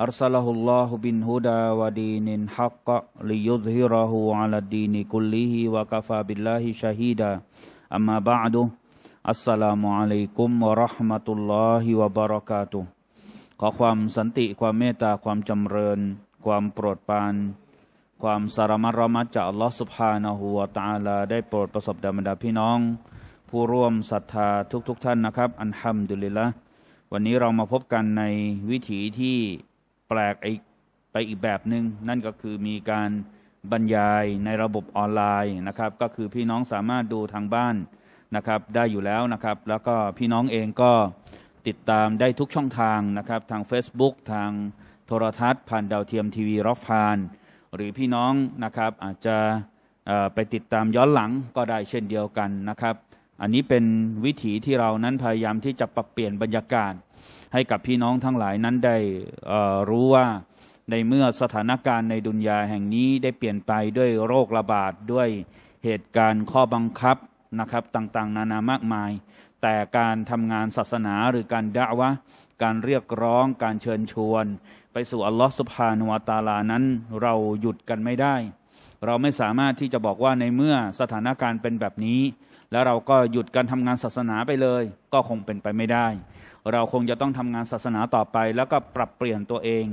أرسله الله بالهدى ودين الحق ليظهره على الدين كله وكفى بالله شهيدا أما بعد السلام عليكم ورحمة الله وبركاته ขอความสันติความเมตตาความจำเริญ ความโปรดปราน ความสารมารมัดจากอัลลอฮฺสุบฮานาหูวตาลา ได้โปรดประสบดามดาพี่น้อง ผู้ร่วมศรัทธาทุกๆทท่านนะครับ อันฮัมดุลิละวันนี้เรามาพบกันในวิถีที่แปลกไปอีกแบบหนึง่งนั่นก็คือมีการบรรยายในระบบออนไลน์นะครับก็คือพี่น้องสามารถดูทางบ้านนะครับได้อยู่แล้วนะครับแล้วก็พี่น้องเองก็ติดตามได้ทุกช่องทางนะครับทาง Facebook ทางโทรทัศน์ผ่านดาวเทียมทีวีรอฟพาน หรือพี่น้องนะครับอาจจะไปติดตามย้อนหลังก็ได้เช่นเดียวกันนะครับ อันนี้เป็นวิถีที่เรานั้นพยายามที่จะปรับเปลี่ยนบรรยากาศให้กับพี่น้องทั้งหลายนั้นได้รู้ว่าในเมื่อสถานการณ์ในดุนยาแห่งนี้ได้เปลี่ยนไปด้วยโรคระบาด ด้วยเหตุการณ์ข้อบังคับนะครับต่างๆ นานามากมาย แต่การทำงานศาสนาหรือการด่าวะการเรียกร้องการเชิญชวน ไปสู่อัลลอฮฺสุบฮานวตาลานั้น เราหยุดกันไม่ได้ เราไม่สามารถที่จะบอกว่าในเมื่อสถานการณ์เป็นแบบนี้ แล้วเราก็หยุดการทำงานศาสนาไปเลยก็คงเป็นไปไม่ได้เราคงจะต้องทำงานศาสนาต่อไปแล้วก็ปรับเปลี่ยนตัวเอง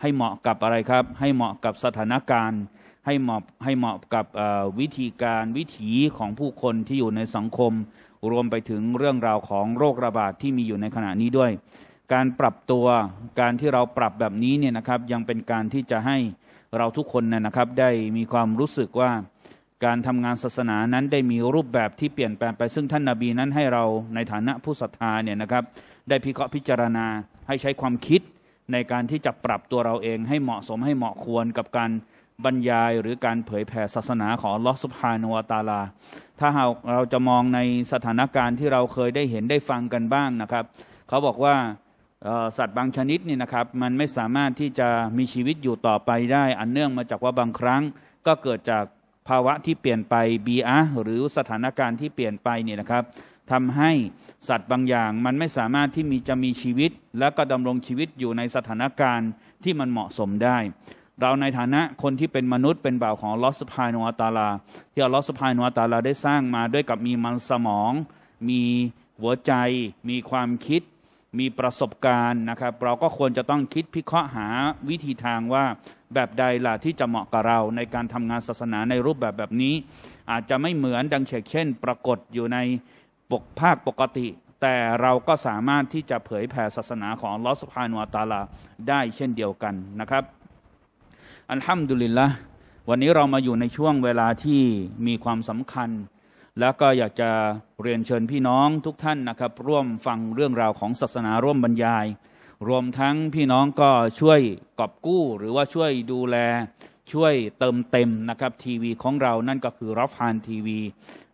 ให้เหมาะกับอะไรครับ ให้เหมาะกับสถานการณ์ ให้เหมาะ ให้เหมาะกับวิธีการวิถีของผู้คนที่อยู่ในสังคม รวมไปถึงเรื่องราวของโรคระบาดทที่มีอยู่ในขณะนี้ด้วย การปรับตัวการที่เราปรับแบบนี้เนี่ยนะครับ ยังเป็นการที่จะให้เราทุกคนนะครับ ได้มีความรู้สึกว่าการทำงานศาสนานั้นได้มีรูปแบบที่เปลี่ยนแปลงไปซึ่งท่านนาบีนั้นให้เราในฐานะผู้ศรัทธาเนี่ยนะครับได้พิเคราะห์พิจารณาให้ใช้ความคิดในการที่จะปรับตัวเราเอง ให้เหมาะสมให้เหมาะควรกับการบรรยายหรือการเผยแผ่ศาสนาของลอสุภานวตาลา ถ้าหากเราจะมองในสถานการณ์ที่เราเคยได้เห็นได้ฟังกันบ้างนะครับ เขาบอกว่าสัตว์บางชนิดนี่นะครับ มันไม่สามารถที่จะมีชีวิตอยู่ต่อไปได้ อันเนื่องมาจากว่าบางครั้ง ก็เกิดจากภาวะที่เปลี่ยนไปบีอหรือสถานการณ์ที่เปลี่ยนไปเนี่ยนะครับทำให้สัตว์บางอย่างมันไม่สามารถที่มีจะมีชีวิตและก็ดำรงชีวิตอยู่ในสถานการณ์ที่มันเหมาะสมได้ เราในฐานะคนที่เป็นมนุษย์เป็นบ่าวของลอสพายนวตาลา ที่ลอสพายนวตาลาได้สร้างมาด้วยกับมีมันสมอง มีหัวใจ มีความคิด มีประสบการณ์นะครับเราก็ควรจะต้องคิดพิเคราะห์หา วิธีทางว่าแบบใดล่ะที่จะเหมาะกับเราในการทำงานศาสนาในรูปแบบแบบนี้ อาจจะไม่เหมือนดังเช่นปรากฏอยู่ในปกภาคปกติ แต่เราก็สามารถที่จะเผยแผ่ศาสนาของลอสพานุอตาลาได้เช่นเดียวกันนะครับ อัลฮัมดุลิลละวันนี้เรามาอยู่ในช่วงเวลาที่มีความสำคัญ แล้วก็อยากจะเรียนเชิญพี่น้องทุกท่านนะครับ ร่วมฟังเรื่องราวของศาสนาร่วมบรรยาย รวมทั้งพี่น้องก็ช่วยกอบกู้หรือว่าช่วยดูแลช่วยเติมเต็มนะครับ ทีวีของเรานั่นก็คือรับฮานทีวี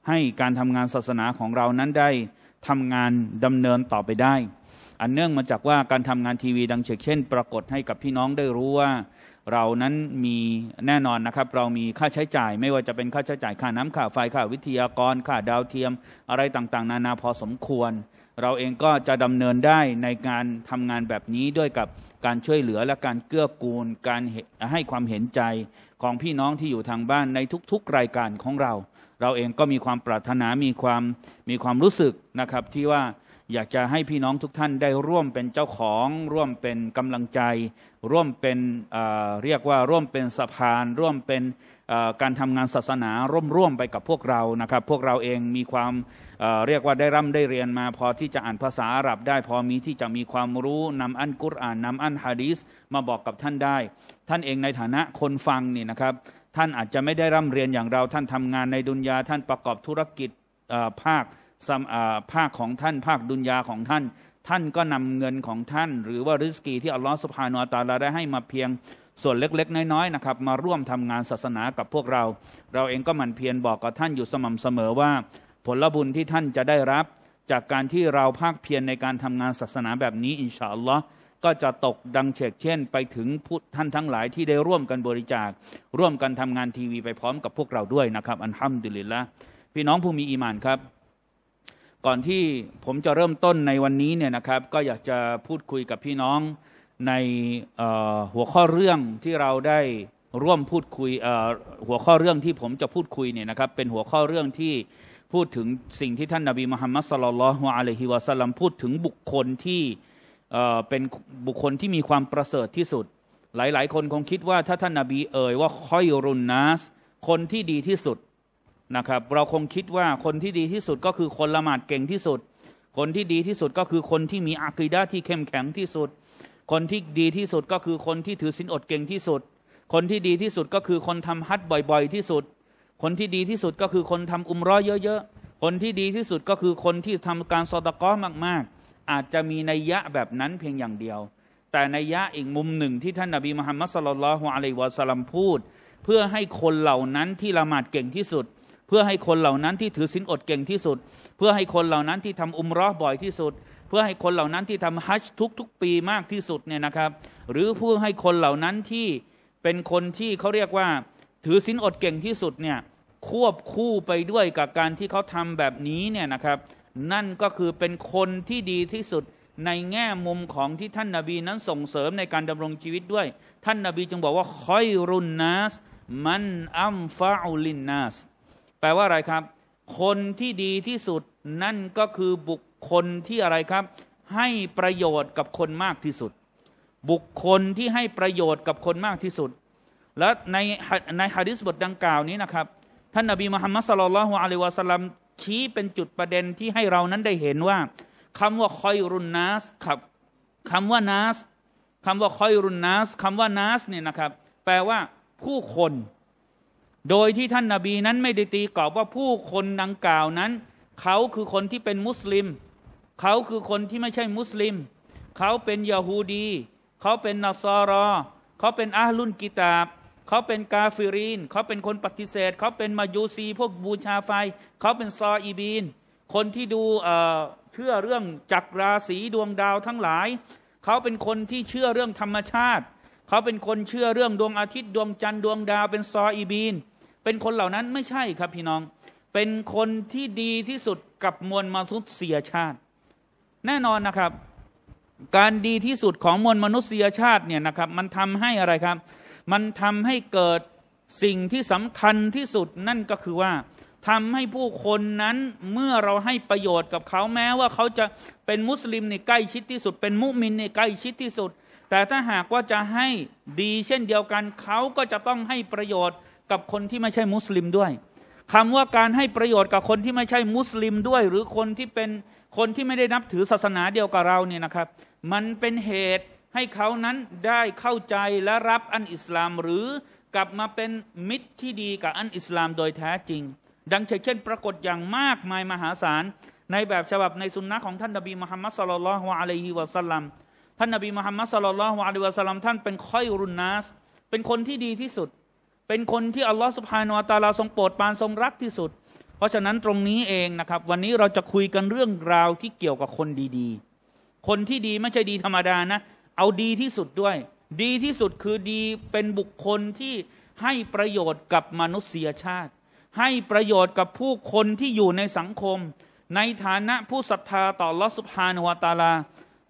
ให้การทำงานศาสนาของเรานั้นได้ทำงานดำเนินต่อไปได้ อันเนื่องมาจากว่าการทำงานทีวีดังเช่นปรากฏให้กับพี่น้องได้รู้ว่าเรานั้นมีแน่นอนนะครับ เรามีค่าใช้จ่าย ไม่ว่าจะเป็นค่าใช้จ่ายค่าน้ำค่าไฟค่าวิทยากรค่าดาวเทียม อะไรต่างๆ นานาพอสมควร เราเองก็จะดำเนินได้ในการทำงานแบบนี้ด้วยกับการช่วยเหลือและการเกื้อกูลการให้ความเห็นใจของพี่น้องที่อยู่ทางบ้านในทุกๆรายการของเราเราเองก็มีความปรารถนามีความมีความรู้สึกนะครับที่ว่าอยากจะให้พี่น้องทุกท่านได้ร่วมเป็นเจ้าของ ร่วมเป็นกำลังใจร่วมเป็นเรียกว่าร่วมเป็นสะพาน ร่วมเป็นการทำงานศาสนา ร่วมร่วมไปกับพวกเรานะครับ พวกเราเองมีความเรียกว่าได้ร่ำได้เรียนมา พอที่จะอ่านภาษาอาหรับได้ พอมีที่จะมีความรู้นำอันกุรอานนำอันฮะดีสมาบอกกับท่านได้ ท่านเองในฐานะคนฟังนี่นะครับท่านอาจจะไม่ได้ร่ำเรียนอย่างเราท่านทำงานในดุนยาท่านประกอบธุรกิจภาคภาคของท่าน ภาคดุนยาของท่าน ท่านก็นำเงินของท่าน หรือว่าริสกี ที่อัลลอฮฺสุภาโนัตาลาได้ให้มาเพียงส่วนเล็ก ๆ น้อยๆนะครับมาร่วมทำงานศาสนากับพวกเราเราเองก็มันเพียรบอกกับท่านอยู่สม่ำเสมอว่า ผลบุญที่ท่านจะได้รับจากการที่เราภาคเพียรในการทำงานศาสนาแบบนี้อินชาอัลลอฮ์ก็จะตกดังเชกเช่นไปถึงุทธท่านทั้งหลายที่ได้ร่วมกันบริจาค ร่วมกันทำงานทีวีไปพร้อมกับพวกเราด้วยนะครับ อันห้ามดุลิละพี่น้องผู้มีอีมานครับก่อนที่ผมจะเริ่มต้นในวันนี้เนี่ยนะครับก็อยากจะพูดคุยกับพี่น้องในหัวข้อเรื่องที่เราได้ร่วมพูดคุยหัวข้อเรื่องที่ผมจะพูดคุยเนี่ยนะครับเป็นหัวข้อเรื่องที่พูดถึงสิ่ง ที่ท่านนาบีมุฮัมมัดสลลัลฮวาอะลัยฮิวะสัลลัมพูดถึงบุคคลที่เป็นบุคคลที่มีความประเสริฐที่สุด หลายๆ คนคงคิดว่า ถ้าท่านนาบีเอ่ยว่าคอยรุนนัสคนที่ดีที่สุดนะครับ เราคงคิดว่าคนที่ดีที่สุดก็คือคนละหมาดเก่งที่สุด คนที่ดีที่สุดก็คือคนที่มีอะกีดาที่เข้มแข็งที่สุด คนที่ดีที่สุดก็คือคนที่ถือศีลอดเก่งที่สุด คนที่ดีที่สุดก็คือคนทำฮัทบ่อย ๆ ที่สุด คนที่ดีที่สุดก็คือคนทำอุมร้อยเยอะ ๆ คนที่ดีที่สุดก็คือคนที่ทำการซอดก้อมาก ๆอาจจะมีนัยยะแบบนั้นเพียงอย่างเดียว แต่นัยยะอีกมุมหนึ่งที่ท่านนาบีมหามมัสลลัลฮุอะลัยวะสลัมพูด เพื่อให้คนเหล่านั้นที่ละหมาดเก่งที่สุด เพื่อให้คนเหล่านั้นที่ถือศีลอดเก่งที่สุด เพื่อให้คนเหล่านั้นที่ทำอุมรอบ่อยที่สุด เพื่อให้คนเหล่านั้นที่ทำฮัจทุกทุกปีมากที่สุดเนี่ยนะครับ หรือเพื่อให้คนเหล่านั้นที่เป็นคนที่เขาเรียกว่าถือศีลอดเก่งที่สุดเนี่ยควบคู่ไปด้วยกับการที่เขาทำแบบนี้เนี่ยนะครับนั่นก็คือเป็นคนที่ดีที่สุด ในแง่มุมของที่ท่านนาบีนั้นส่งเสริมในการดำรงชีวิตด้วย ท่านนาบีจึงบอกว่า คอยรุนนัสมันอัมฟาอุลินนัสแปลว่าอะไรครับ คนที่ดีที่สุด นั่นก็คือบุคคลที่อะไรครับ ให้ประโยชน์กับคนมากที่สุด บุคคลที่ให้ประโยชน์กับคนมากที่สุด และในในฮะดิษบทดังกล่าวนี้นะครับ ท่านนาบีมุฮัมมัดสลลัลฮุอะลัยวะสัลลัมชี้เป็นจุดประเด็นที่ให้เรานั้นได้เห็นว่า คำว่าคอยรุนนัสครับคำว่านัสคำว่าคอยรุนนัสคำว่านัสเนี่ยนะครับแปลว่าผู้คนโดยที่ท่านนาบีนั้นไม่ได้ตีกรอบว่าผู้คนดังกล่าวนั้นเขาคือคนที่เป็นมุสลิมเขาคือคนที่ไม่ใช่มุสลิมเขาเป็นยาฮูดีเขาเป็นนาซารอ เขาเป็นอาลุนกิตาบเขาเป็นกาฟิรีน เขาเป็นคนปฏิเสธ เขาเป็นมายูซีพวกบูชาไฟ เขาเป็นซออีบีน คนที่ดูเชื่อเรื่องจักรราศีดวงดาวทั้งหลาย เขาเป็นคนที่เชื่อเรื่องธรรมชาติ เขาเป็นคนเชื่อเรื่องดวงอาทิตย์ดวงจันทร์ดวงดาว เป็นซออีบีน เป็นคนเหล่านั้นไม่ใช่ครับพี่น้อง เป็นคนที่ดีที่สุดกับมวลมนุษยชาติ แน่นอนนะครับ การดีที่สุดของมวลมนุษยชาติเนี่ยนะครับ มันทำให้อะไรครับมันทำให้เกิดสิ่งที่สำคัญที่สุด นั่นก็คือว่าทำให้ผู้คนนั้นเมื่อเราให้ประโยชน์กับเขาแม้ว่าเขาจะเป็นมุสลิมในใกล้ชิดที่สุด เป็นมุมินในใกล้ชิดที่สุด แต่ถ้าหากว่าจะให้ดีเช่นเดียวกัน เขาก็จะต้องให้ประโยชน์กับคนที่ไม่ใช่มุสลิมด้วยคำว่าการให้ประโยชน์กับคนที่ไม่ใช่มุสลิมด้วย หรือคนที่เป็นคนที่ไม่ได้นับถือศาสนาเดียวกับเราเนี่ยนะครับ มันเป็นเหตุให้เขานั้นได้เข้าใจและรับอันอิสลามหรือกลับมาเป็นมิตรที่ดีกับอันอิสลามโดยแท้จริง ดังเช่นปรากฏอย่างมากมายมหาศาล ในแบบฉบับในสุนนะของท่านนบีมุฮัมมัดสลลัลฮวอะลัยฮิวะสัลลัมท่านนบีมุฮัมมัดสลลัลฮวอะลัยฮิวะสัลลัมท่านเป็นค่อยรุนนัสเป็นคนที่ดีที่สุด เป็นคนที่อัลลอฮฺสุบฮานุอัตาลาทรงโปรดปานทรงรักที่สุด เพราะฉะนั้นตรงนี้เองนะครับ วันนี้เราจะคุยกันเรื่องราวที่เกี่ยวกับคนดีๆ คนที่ดีไม่ใช่ดีธรรมดานะเอาดีที่สุดด้วย ดีที่สุดคือดีเป็นบุคคลที่ให้ประโยชน์กับมนุษยชาติ ให้ประโยชน์กับผู้คนที่อยู่ในสังคม ในฐานะผู้ศรัทธา ต่อลอสุภานุวตาลา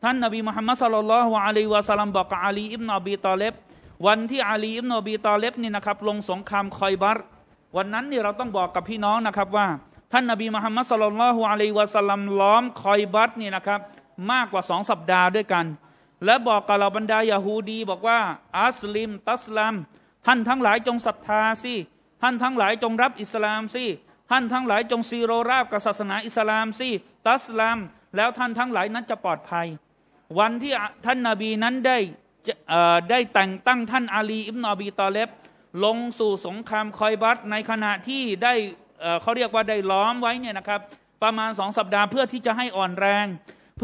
ท่านนบีมุฮัมมัดสลลัลวะอะลัยวะสัลลัมบอกกับอาลีอิบนอบีตอเลบวันที่อาลีอิบนอบีตอเลบนี่นะครับลงสงครามคอยบัตวันนั้นนี่เราต้องบอกกับพี่น้องนะครับ ว่า ท่านนบีมุฮัมมัดสลลัลวะอะลัยวะสัลลัมล้อมคอยบัตนี่นะครับมากกว่าสองสัปดาห์ด้วยกันและบอกกับเหล่าบรรดายาฮูดีบอกว่าอัสลิมตัสลัมท่านทั้งหลายจงศรัทธาสิท่านทั้งหลายจงรับอิสลามสิท่านทั้งหลายจงซีโรราบกับศาสนาอิสลามสิตัสลัมแล้วท่านทั้งหลายนั้นจะปลอดภัย วันที่ท่านนาบีนั้นได้ได้แต่งตั้งท่านอาลี อิบนอบีตอเลบลงสู่สงครามคอยบัตในขณะที่ได้เขาเรียกว่าได้ล้อมไว้เนี่ยนะครับประมาณสองสัปดาห์เพื่อที่จะให้อ่อนแรง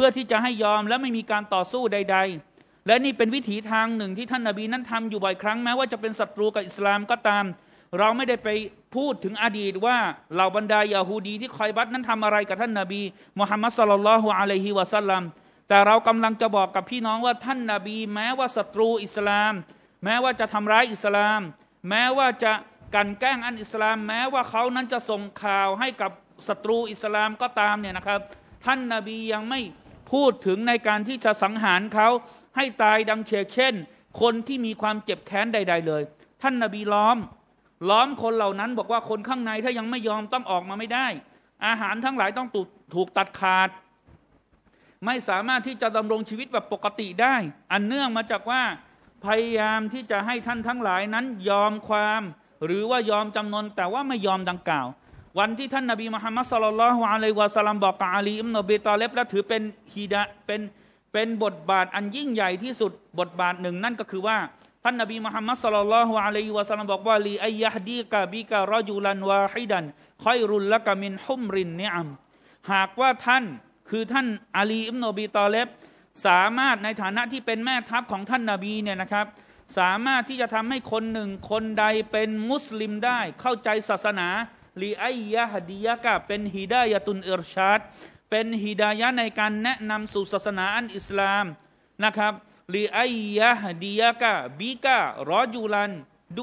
พื่อที่จะให้ยอมและไม่มีการต่อสู้ใด ๆ และ นี่ เป็นวิถีทางหนึ่งที่ท่านนาบีนั้นทำอยู่บ่อยครั้ง แม้ว่าจะเป็นศัตรูกับอิสลามก็ตาม เราไม่ได้ไปพูดถึงอดีตว่าเหล่าบรรดายาฮูดีที่คอยบัตนั้นทำอะไรกับท่านนาบีมุฮัมมัดสลลัลลอฮุอะลัยฮิวะสัลลัม แต่เรากำลังจะบอกกับพี่น้องว่าท่านนาบี แม้ว่าศัตรูอิสลาม แม้ว่าจะทำร้ายอิสลาม แม้ว่าจะกันแกล้งอันอิสลาม แม้ว่าเขานั้นจะส่งข่าวให้กับศัตรูอิสลามก็ตามเนี่ยนะครับท่านนาบียังไม่พูดถึงในการที่จะสังหารเขาให้ตายดังเชกเช่น คนที่มีความเจ็บแค้นใด ๆ เลย ท่านนาบีล้อม ล้อมคนเหล่านั้นบอกว่าคนข้างในถ้ายังไม่ยอมต้องออกมาไม่ได้ อาหารทั้งหลายต้องถูกตัดขาด ไม่สามารถที่จะดำรงชีวิตแบบปกติได้ อันเนื่องมาจากว่าพยายามที่จะให้ท่านทั้งหลายนั้นยอมความ หรือว่ายอมจำนนแต่ว่าไม่ยอมดังกล่าววันที่ท่านนาบีมุฮัมมัดสลลัลฮุอะลัยวะสัลลัมบอกกับอาลีอิมโนบีตอเลบและถือเป็นฮีดะเป็นเป็นบทบาทอันยิ่งใหญ่ที่สุดบทบาทหนึ่ง นั่นก็คือว่าท่านนบีมุฮัมมัดสลลัลฮุอะลัยวะสัลลัมบอกว่าลีอัยฮดีกะบิกะรอยูลันวาฮิดันคอยรุลละกามินฮุมรินเนอัมหากว่าท่านคือท่านอาลีอิมโนบีตอเลบสามารถในฐานะที่เป็นแม่ทัพของท่านนาบีเนี่ยนะครับ สามารถที่จะทำให้คนหนึ่งคนใดเป็นมุสลิมได้เข้าใจศาสนาลีไอยะฮดียะกะ เป็นฮิดายะตุนเอิร์ชาด เป็นฮิดายะในการแนะนำสู่ศาสนาอัน อิสลามนะครับลีไอยะฮดียะกะบีกะรอจูลัน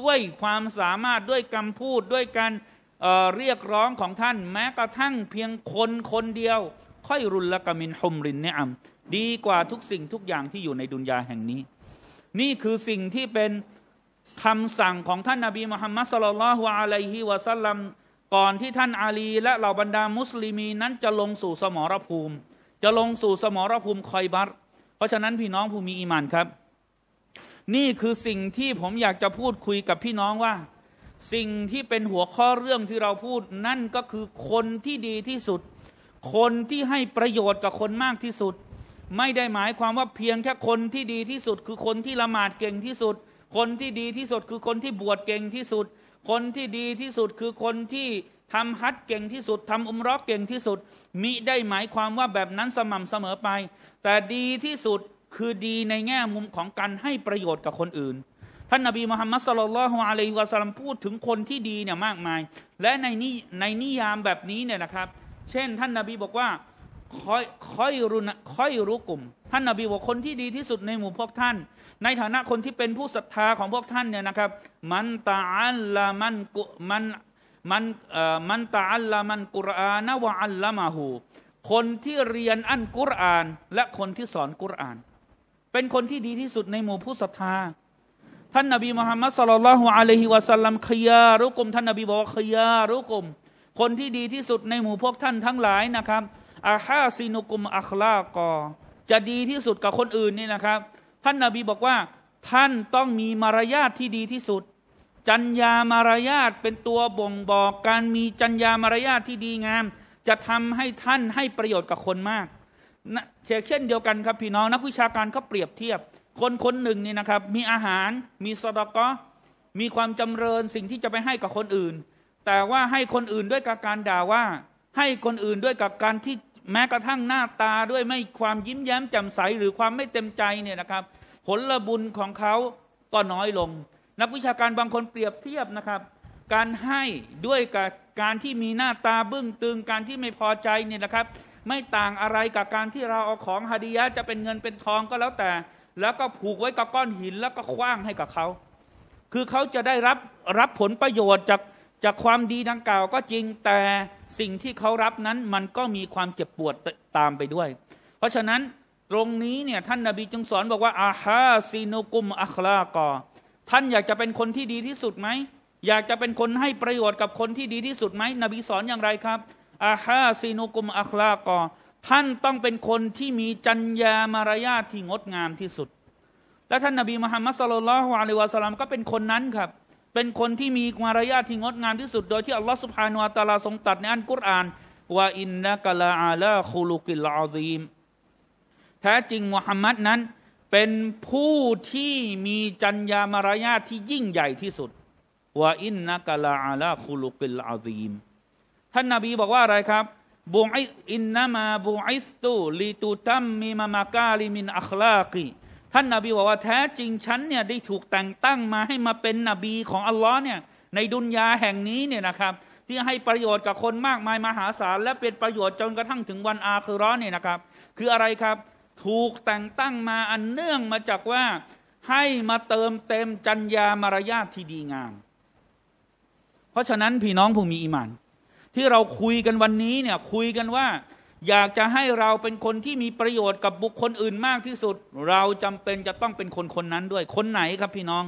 ด้วยความสามารถด้วยคำพูดด้วยการเเรียกร้องของท่านแม้กระทั่งเพียงคนคนเดียว ค่อยรุนละกามินฮุมรินเนอัมดีกว่าทุกสิ่งทุกอย่างที่อยู่ในดุนยาแห่งนี้ นี่คือสิ่งที่เป็นคำสั่งของท่านนาบีมุฮัมมัดสลลัลฮุอะลัยฮิวะสัลลัมก่อนที่ท่านอาลี และเหล่าบรรดามุสลิมีนั้นจะลงสู่สมรภูมิ จะลงสู่สมรภูมิคอยบัตเพราะฉะนั้นพี่น้องผู้มีอีมานครับ นี่คือสิ่งที่ผมอยากจะพูดคุยกับพี่น้องว่า สิ่งที่เป็นหัวข้อเรื่องที่เราพูดนั่นก็คือคนที่ดีที่สุด คนที่ให้ประโยชน์กับคนมากที่สุด ไม่ได้หมายความว่าเพียงแค่คนที่ดีที่สุด คือคนที่ละหมาดเก่งที่สุด คนที่ดีที่สุดคือคนที่บวชเก่งที่สุดคนที่ดีที่สุดคือคนที่ทำฮัตเก่งที่สุดทำอุมรอกเก่งที่สุดมิได้หมายความว่าแบบนั้นสม่ำเสมอไปแต่ดีที่สุดคือดีในแง่มุมของการให้ประโยชน์กับคนอื่น ท่านนาบีมุฮัมมัดสลลัลฮุอะลัยฮิวะสัลลัมพูดถึงคนที่ดีเนี่ยมากมาย และในนี้ในนิยามแบบนี้เนี่ยนะครับ เช่น ท่านนาบีบอกว่าค่อยค่อยรุนค่อยรู้กลุ่มท่านนาบีบอกคนที่ดีที่สุดในหมู่พวกท่านในฐานะคนที่เป็นผู้ศรัทธาของพวกท่านเนี่ยนะครับ มันตาอัลละมันกุมันมันมันตาอัลละมันกุรอานวะอัลละมาหูคนที่เรียนอันกุรอาน และคนที่สอนกุรอาน เป็นคนที่ดีที่สุดในหมู่ผู้ศรัทธาท่านนบีมุฮัมมัดสลลัลฮุอะลัยฮิวะสัลลัมขยารุกุมท่านนบีบอกว่าขยารุกุม คนที่ดีที่สุดในหมู่พวกท่านทั้งหลายนะครับอาฮาซินุกุมอัคลากอจะดีที่สุดกับคนอื่นนี่นะครับท่านนาบีบอกว่าท่านต้องมีมารยาทที่ดีที่สุด จัญญามารยาทเป็นตัวบ่งบอก การมีจัญญามารยาทที่ดีงาม จะทำให้ท่านให้ประโยชน์กับคนมากเช่นเดียวกันครับพี่น้องนักวิชาการเขาเปรียบเทียบคนคนหนึ่งนี่นะครับ มีอาหารมีสตอกมีความจำเริญสิ่งที่จะไปให้กับคนอื่น แต่ว่าให้คนอื่นด้วยกับการด่าว่าให้คนอื่นด้วยกับการที่แม้กระทั่งหน้าตาด้วยไม่ความยิ้มแย้มแจ่มใสหรือความไม่เต็มใจเนี่ยนะครับผลบุญของเขาก็น้อยลง นักวิชาการบางคนเปรียบเทียบนะครับ การให้ด้วยกับการที่มีหน้าตาบึ้งตึง การที่ไม่พอใจเนี่ยนะครับ ไม่ต่างอะไรกับการที่เราเอาของฮาดียะจะเป็นเงินเป็นทองก็แล้วแต่ แล้วก็ผูกไว้กับก้อนหินแล้วก็คว้างให้กับเขา คือเขาจะได้รับรับผลประโยชน์จากจากความดีดังกล่าว ก็จริงแต่สิ่งที่เขารับนั้นมันก็มีความเจ็บปวดตามไปด้วย เพราะฉะนั้นตรงนี้เนี่ยท่านนาบีจึงสอนบอกว่าอาฮาซีนุกุมอัคลากอท่านอยากจะเป็นคนที่ดีที่สุดไหม อยากจะเป็นคนให้ประโยชน์กับคนที่ดีที่สุดไหม นบีสอนอย่างไรครับ อาฮาซีนุกุมอัคลากอท่านต้องเป็นคนที่มีจัญญามารยาทที่งดงามที่สุด และ ท่านนาบีมุฮัมมัดสลลัลฮวาลิวะสลามก็เป็นคนนั้นครับ เป็นคนที่มีมารยาทที่งดงามที่สุด โดยที่อัลลอฮฺสุบฮานุอตตาลาทรงตัดในอันกุรอานว่าอินนะกะลาอาลาคุลุกิลอาซีมแท้จริงมุฮัมมัดนั้นเป็นผู้ที่มีจัญญามารยาท ที่ยิ่งใหญ่ที่สุดว่าอินนักลาอาลาคุลุกิลอาซีมท่านนาบีบอกว่าอะไรครับบูอิอินนามาบูอิสตูลีตูตัมมีมามากาลิมินอัคลากีท่านนาบีบอกว่าแท้จริงฉันเนี่ยได้ถูกแต่งตั้งมาให้มาเป็นนบีของอัลลอฮ์เนี่ย ในดุนยาแห่งนี้เนี่ยนะครับ ที่ให้ประโยชน์กับคนมากมายมหาศาล และเป็นประโยชน์จนกระทั่งถึงวันอาคือร้อนเนี่ยนะครับ คืออะไรครับถูกแต่งตั้งมาอันเนื่องมาจากว่าให้มาเติมเต็มจัญญามารยาทที่ดีงาม เพราะฉะนั้นพี่น้องผู้มีอิมานที่เราคุยกันวันนี้เนี่ย คุยกันว่า อยากจะให้เราเป็นคนที่มีประโยชน์กับบุคคลอื่นมากที่สุด เราจำเป็นจะต้องเป็นคนคนนั้นด้วยคนไหนครับพี่น้อง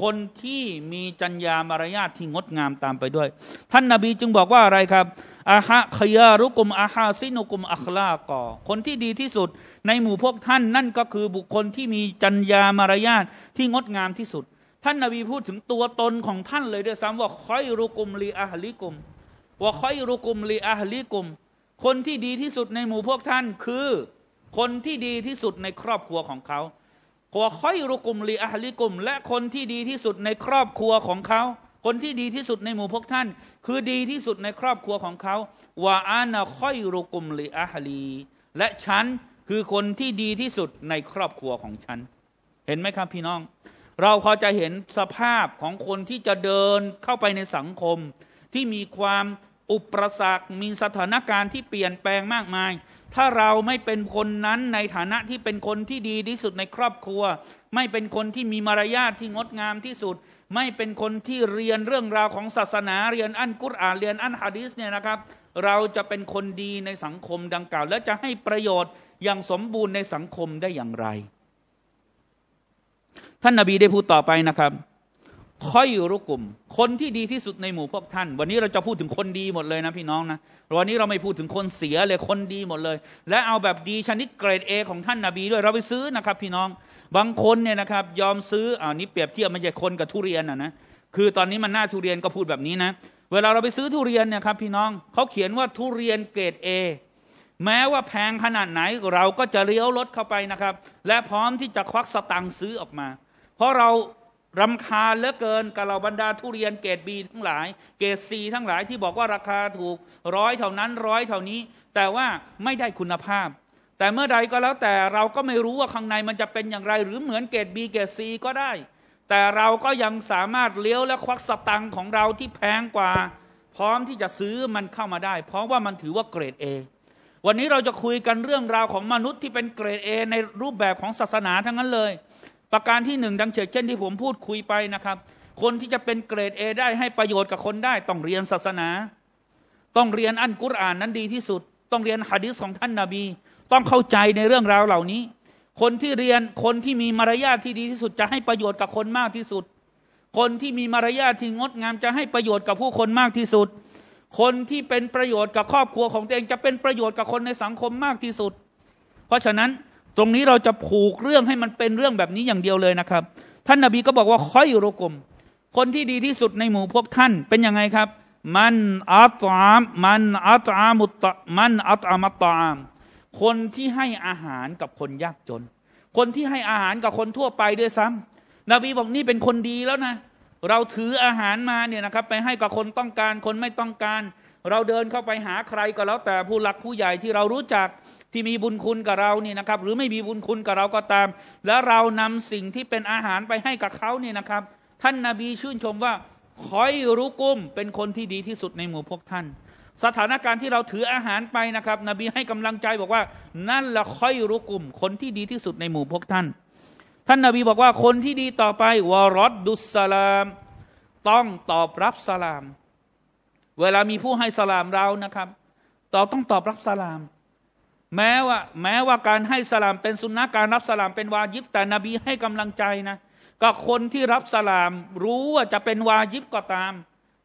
คนที่มีจัญญามารยาทที่งดงามตามไปด้วย ท่านนาบีจึงบอกว่าอะไรครับอาฮะขยารุกุมอาฮาซินุกุมอัคลากอคนที่ดีที่สุดในหมู่พวกท่านนั่นก็คือบุคคลที่มีจัญญามารยาทที่งดงามที่สุด ท่านนาบี พูดถึงตัวตนของท่านเลยด้วยซ้ำว่าคอยรุกุมลีอาฮลิกุมว่าคอยรุกุมลีอาฮลิกุม คนที่ดีที่สุดในหมู่พวกท่านคือ คนที่ดีที่สุดในครอบครัวของเขาก่วค่อยรุกุมลีอัลิกุมและคนที่ดีที่สุดในครอบครัวของเขา คนที่ดีที่สุดในหมู่พวกท่าน คือดีที่สุดในครอบครัวของเขาว่าอานาค่อยรุกุมลีอัลี และฉันคือคนที่ดีที่สุดในครอบครัวของฉัน เห็นไหมครับพี่น้อง เราพอจะเห็นสภาพของคนที่จะเดินเข้าไปในสังคม ที่มีความอุปสรรคมีสถานการณ์ที่เปลี่ยนแปลงมากมายถ้าเราไม่เป็นคนนั้นในฐานะที่เป็นคนที่ดีที่สุดในครอบครัว ไม่เป็นคนที่มีมารยาทที่งดงามที่สุด ไม่เป็นคนที่เรียนเรื่องราวของศาสนาเรียนอันกุรอานเรียนอันฮะดิษเนี่ยนะครับ เราจะเป็นคนดีในสังคมดังกล่าว และจะให้ประโยชน์อย่างสมบูรณ์ในสังคมได้อย่างไร ท่านนาบีได้พูดต่อไปนะครับคอยรุกุมคนที่ดีที่สุดในหมู่พวกท่าน วันนี้เราจะพูดถึงคนดีหมดเลยนะพี่น้องนะวันนี้เราไม่พูดถึงคนเสียเลยคนดีหมดเลย และเอาแบบดีชนิดเกรดเอของท่านนาบีด้วยเราไปซื้อนะครับ พี่น้องบางคนเนี่ยนะครับยอมซื้ออ่านี้เปรียบเทียบมันจะคนกับทุเรียนอ่ะนะคือตอนนี้มันหน้าทุเรียนก็พูดแบบนี้นะเวลาเราไปซื้อทุเรียนเนี่ยครับพี่น้องเขาเขียนว่าทุเรียนเกรดเอแม้ว่าแพงขนาดไหนเราก็จะเลี้ยวรถเข้าไปนะครับ และพร้อมที่จะควักสตังค์ซื้อออกมา เพราะเรารำคาญเหลือเกินกับเราบรรดาทุเรียนเกรดบีทั้งหลาย เกรดซีทั้งหลายที่บอกว่าราคาถูกร้อยเท่านั้นร้อยเท่านี้ แต่ว่าไม่ได้คุณภาพ แต่เมื่อใดก็แล้วแต่เราก็ไม่รู้ว่าข้างในมันจะเป็นอย่างไรหรือเหมือนเกรดบีเกรดซีก็ได้ แต่เราก็ยังสามารถเลี้ยวและควักสตังของเราที่แพงกว่า พร้อมที่จะซื้อมันเข้ามาได้ เพราะว่ามันถือว่าเกรดเอวันนี้เราจะคุยกันเรื่องราวของมนุษย์ที่เป็นเกรดเอในรูปแบบของศาสนาทั้งนั้นเลยประการที่หนึ่งดังเช่นที่ผมพูดคุยไปนะครับ คนที่จะเป็นเกรดเอได้ให้ประโยชน์กับคนได้ ต้องเรียนศาสนา ต้องเรียนอันกุรอานนั้นดีที่สุด ต้องเรียนหะดีษของท่านนาบีต้องเข้าใจในเรื่องราวเหล่านี้ คนที่เรียนคนที่มีมารยาทที่ดีที่สุดจะให้ประโยชน์กับคนมากที่สุด คนที่มีมารยาทที่งดงามจะให้ประโยชน์กับผู้คนมากที่สุด คนที่เป็นประโยชน์กับครอบครัวของตัวเองจะเป็นประโยชน์กับคนในสังคมมากที่สุด เพราะฉะนั้นรงนี้เราจะผูกเรื่องให้มันเป็นเรื่องแบบนี้อย่างเดียวเลยนะครับ ท่านนาบีก็บอกว่าคยอยูรุม คนที่ดีที่สุดในหมู่พวกท่านเป็น ยังไงครับ มันอัตอามมันอัตอามุตมันอัตอามัตอามคนที่ให้อาหารกับคนยากจน คนที่ให้อาหารกับคนทั่วไปด้วยซ้ำ นบีบอก นี่เป็นคนดีแล้วนะ เราถืออาหารมาเนี่ยนะครับ ไปให้กับคนต้องการ คนไม่ต้องการ เราเดินเข้าไปหาใครก็แล้ว แต่ผู้หลักผู้ใหญ่ที่เรารู้จักที่มีบุญคุณกับเรานี่นะครับหรือไม่มีบุญคุณกับเราก็ตาม แล้วเรานำสิ่งที่เป็นอาหารไปให้กับเขาเนี่ยนะครับ ท่านนาบีชื่นชมว่า คอยรู้กุมเป็นคนที่ดีที่สุดในหมู่พวกท่าน สถานการณ์ที่เราถืออาหารไปนะครับ นบีให้กำลังใจบอกว่า นั่นละคอยรู้กุมคนที่ดีที่สุดในหมู่พวกท่าน ท่านนาบีบอกว่าคนที่ดีต่อไปวารดดุสลาม ต้องตอบรับสลาม เวลามีผู้ให้สลามเรานะครับเราต้องตอบรับสลามแม้ว่าแม้ว่าการให้สลามเป็นสุนนะการรับสลามเป็นวาญิบแต่นบีให้กำลังใจนะก็คนที่รับสลาม รู้ว่าจะเป็นวาญิบก็ตาม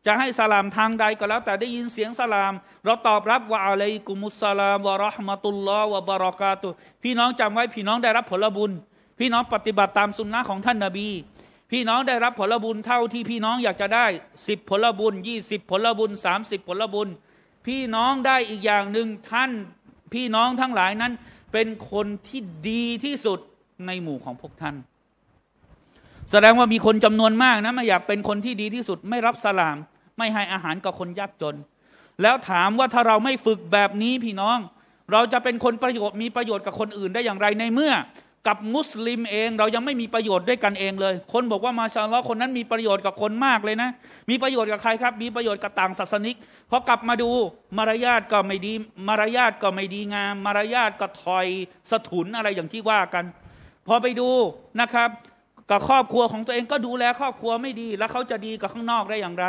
จะให้สลามทางใดก็แล้วแต่ได้ยินเสียงสลาม เราตอบรับว่าอะไรกุมุสลามวะรหมะตุลลอฮ์วะบารอกาตุพี่น้องจำไว้พี่น้องได้รับผลบุญ พี่น้องปฏิบัติตามสุนนะของท่านนาบี พี่น้องได้รับผลบุญเท่าที่พี่น้องอยากจะได้สิบผลบุญยี่สิบผลบุญสามสิบผลบุญ พี่น้องได้อีกอย่างหนึ่งท่านพี่น้องทั้งหลายนั้น เป็นคนที่ดีที่สุดในหมู่ของพวกท่านแสดงว่ามีคนจำนวนมากนะไม่อยากเป็นคนที่ดีที่สุดไม่รับสลาม ไม่ให้อาหารกับคนยากจนแล้วถามว่าถ้าเราไม่ฝึกแบบนี้พี่น้อง เราจะเป็นคนประโยชน์มีประโยชน์กับคนอื่นได้อย่างไรในเมื่อกับมุสลิมเองเรายังไม่มีประโยชน์ด้วยกันเองเลย คนบอกว่ามาชาลอคนนั้นมีประโยชน์กับคนมากเลยนะ มีประโยชน์กับใครครับ มีประโยชน์กับต่างศาสนิกพอกลับมาดูมารยาทก็ไม่ดีมารยาทก็ไม่ดีงามมารยาทก็ถอยสถุนอะไรอย่างที่ว่ากันพอไปดูนะครับ กับครอบครัวของตัวเองก็ดูแลครอบครัวไม่ดีแล้วเขาจะดีกับข้างนอกได้อย่างไร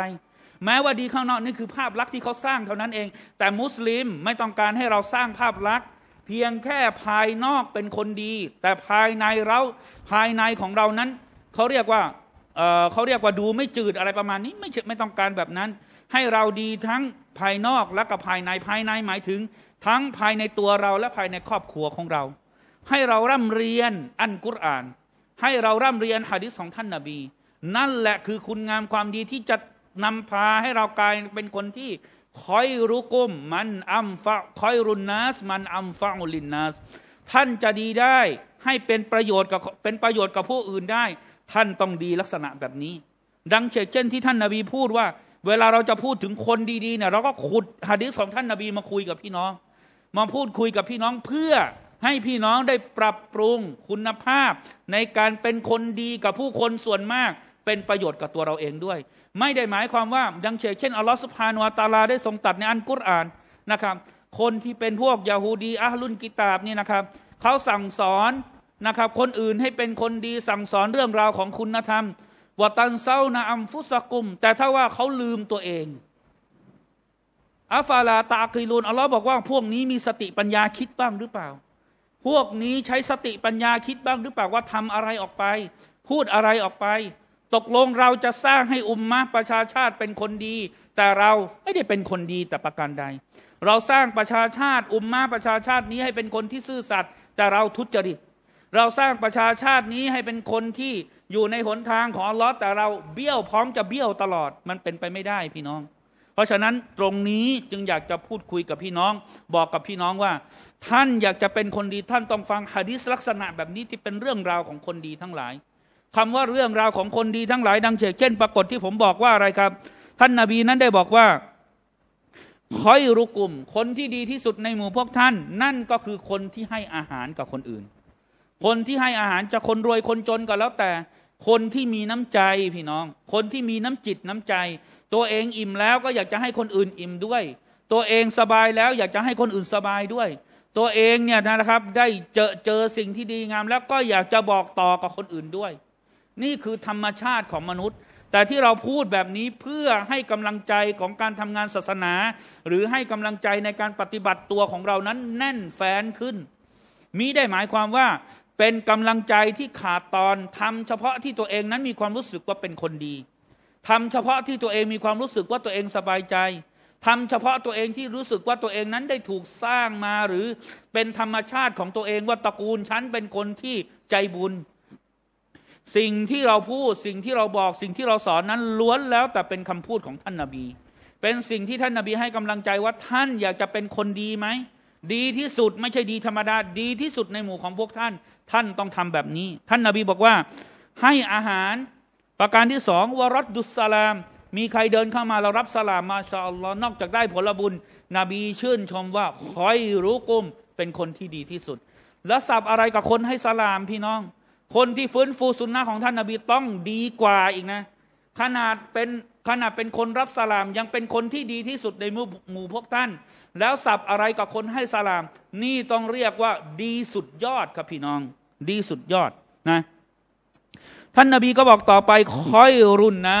แม้ว่าดีข้างนอกนี่คือภาพลักษณ์ที่เขาสร้างเท่านั้นเอง แต่มุสลิมไม่ต้องการให้เราสร้างภาพลักษณ์เพียงแค่ภายนอกเป็นคนดี แต่ภายในเราภายในของเรานั้น เขาเรียกว่าเขาเรียกว่าดูไม่จืดอะไรประมาณนี้ไม่ไม่ต้องการแบบนั้น ให้เราดีทั้งภายนอกและกับภายในภายในหมายถึง ทั้งภายในตัวเราและภายในครอบครัวของเรา ให้เราร่ำเรียนอันกุรอาน ให้เราร่ำเรียนหะดิษของท่านนาบี นั่นแหละคือคุณงามความดีที่จะนำพาให้เรากลายเป็นคนที่คอยรุกุมมันอัมฟะคอยรุนนัสมันอัมฟะอุลินนัสท่านจะดีได้ให้เป็นประโยชน์กับเป็นประโยชน์กับผู้อื่นได้ ท่านต้องดีลักษณะแบบนี้ ดังเช่น ที่ท่านนาบีพูดว่า เวลาเราจะพูดถึงคนดีๆเนี่ยเราก็ขุดฮะดิษของ ท่านนาบีมาคุยกับพี่น้อง มาพูดคุยกับพี่น้องเพื่อให้พี่น้องได้ปรับปรุงคุณภาพในการเป็นคนดีกับผู้คนส่วนมากเป็นประโยชน์กับตัวเราเองด้วย ไม่ได้หมายความว่า ดังเชกเช่น อัลลอฮฺสุภาโนอัตาลาได้ทรงตัดในอันกุรอานนะครับคนที่เป็นพวกยาฮูดีอัลลุนกิตาบนี่นะครับเขาสั่งสอนนะครับคนอื่นให้เป็นคนดีสั่งสอนเรื่องราวของคุณธรรมวตันเซานาอัมฟุสกุม แต่ถ้าว่าเขาลืมตัวเองอัฟาลาตาคีลูน อัลลอฮ์บอกว่า พวกนี้มีสติปัญญาคิดบ้างหรือเปล่า พวกนี้ใช้สติปัญญาคิดบ้างหรือเปล่าว่าทำอะไรออกไป พูดอะไรออกไปตกลงเราจะสร้างให้อุมมะประชาชาติเป็นคนดี แต่เราไม่ได้เป็นคนดีแต่ประการใด เราสร้างประชาชาติ อุมมะประชาชาตินี้ให้เป็นคนที่ซื่อสัตย์แต่เราทุจริตเราสร้างประชาชาตินี้ให้เป็นคนที่อยู่ในหนทางของลอตแต่เรา เบี้ยว พร้อมจะเบี้ยวตลอดมันเป็นไปไม่ได้พี่น้อง เพราะฉะนั้นตรงนี้จึงอยากจะพูดคุยกับพี่น้องบอกกับพี่น้องว่า ท่านอยากจะเป็นคนดีท่านต้องฟังฮะดิษลักษณะแบบนี้ที่เป็นเรื่องราวของคนดีทั้งหลายคำว่าเรื่องราวของคนดี ทั้งหลายดังเช่น ปรากฏที่ผมบอกว่าอะไรครับ ท่านนาบีนั้นได้บอกว่า คอยรุกุมคนที่ดีที่สุดในหมู่พวกท่านนั่นก็คือคนที่ให้อาหารกับคนอื่น คนที่ให้อาหารจะคนรวยคนจนก็แล้วแต่ คนที่มีน้ำใจ พี่น้อง คนที่มีน้ำจิตน้ำใจ ตัวเองอิ่มแล้วก็อยากจะให้คนอื่นอิ่มด้วย ตัวเองสบายแล้ว อยากจะให้คนอื่นสบายด้วย ตัวเองเนี่ยนะครับได้เจอเจอสิ่งที่ดีงามแล้วก็อยากจะบอกต่อกับคนอื่นด้วยนี่คือธรรมชาติของมนุษย์ แต่ที่เราพูดแบบนี้เพื่อให้กำลังใจของการทำงานศาสนา หรือให้กำลังใจในการปฏิบัติตัวของเรานั้นแน่นแฟนขึ้น มีได้หมายความว่าเป็นกำลังใจที่ขาดตอนทำเฉพาะที่ตัวเองนั้นมีความรู้สึกว่าเป็นคนดีทำเฉพาะที่ตัวเองมีความรู้สึกว่าตัวเองสบายใจทำเฉพาะตัวเองที่รู้สึกว่าตัวเองนั้นได้ถูกสร้างมา หรือเป็นธรรมชาติของตัวเองว่าตระกูลฉันเป็นคนที่ใจบุญสิ่งที่เราพูดสิ่งที่เราบอกสิ่งที่เราสอนนั้นล้วนแล้วแต่เป็นคำพูดของท่านนาบี เป็นสิ่งที่ท่านนาบีให้กำลังใจว่าท่านอยากจะเป็นคนดีไหม ดีที่สุดไม่ใช่ดีธรรมดา ดีที่สุดในหมู่ของพวกท่านท่านต้องทำแบบนี้ ท่านนาบีบอกว่า ให้อาหารประการที่สองวรัดุสสลามมีใครเดินเข้ามาเรารับสลามมาชาอัลลอฮ์นอกจากได้ผลบุญนบีชื่นชมว่าคอยรู้กุมเป็นคนที่ดีที่สุดแล้วสับอะไรกับคนให้สลามพี่น้องคนที่ฟื้นฟูสุนนะของท่านนาบีต้องดีกว่าอีกนะ ขนาดเป็นขนาดเป็นคนรับสลาม ยังเป็นคนที่ดีที่สุดในหมู่หมู่พวกท่าน แล้วสับอะไรกับคนให้สลาม นี่ต้องเรียกว่าดีสุดยอดครับพี่น้อง ดีสุดยอดนะ ท่านนาบีก็บอกต่อไปคอยรุนนะ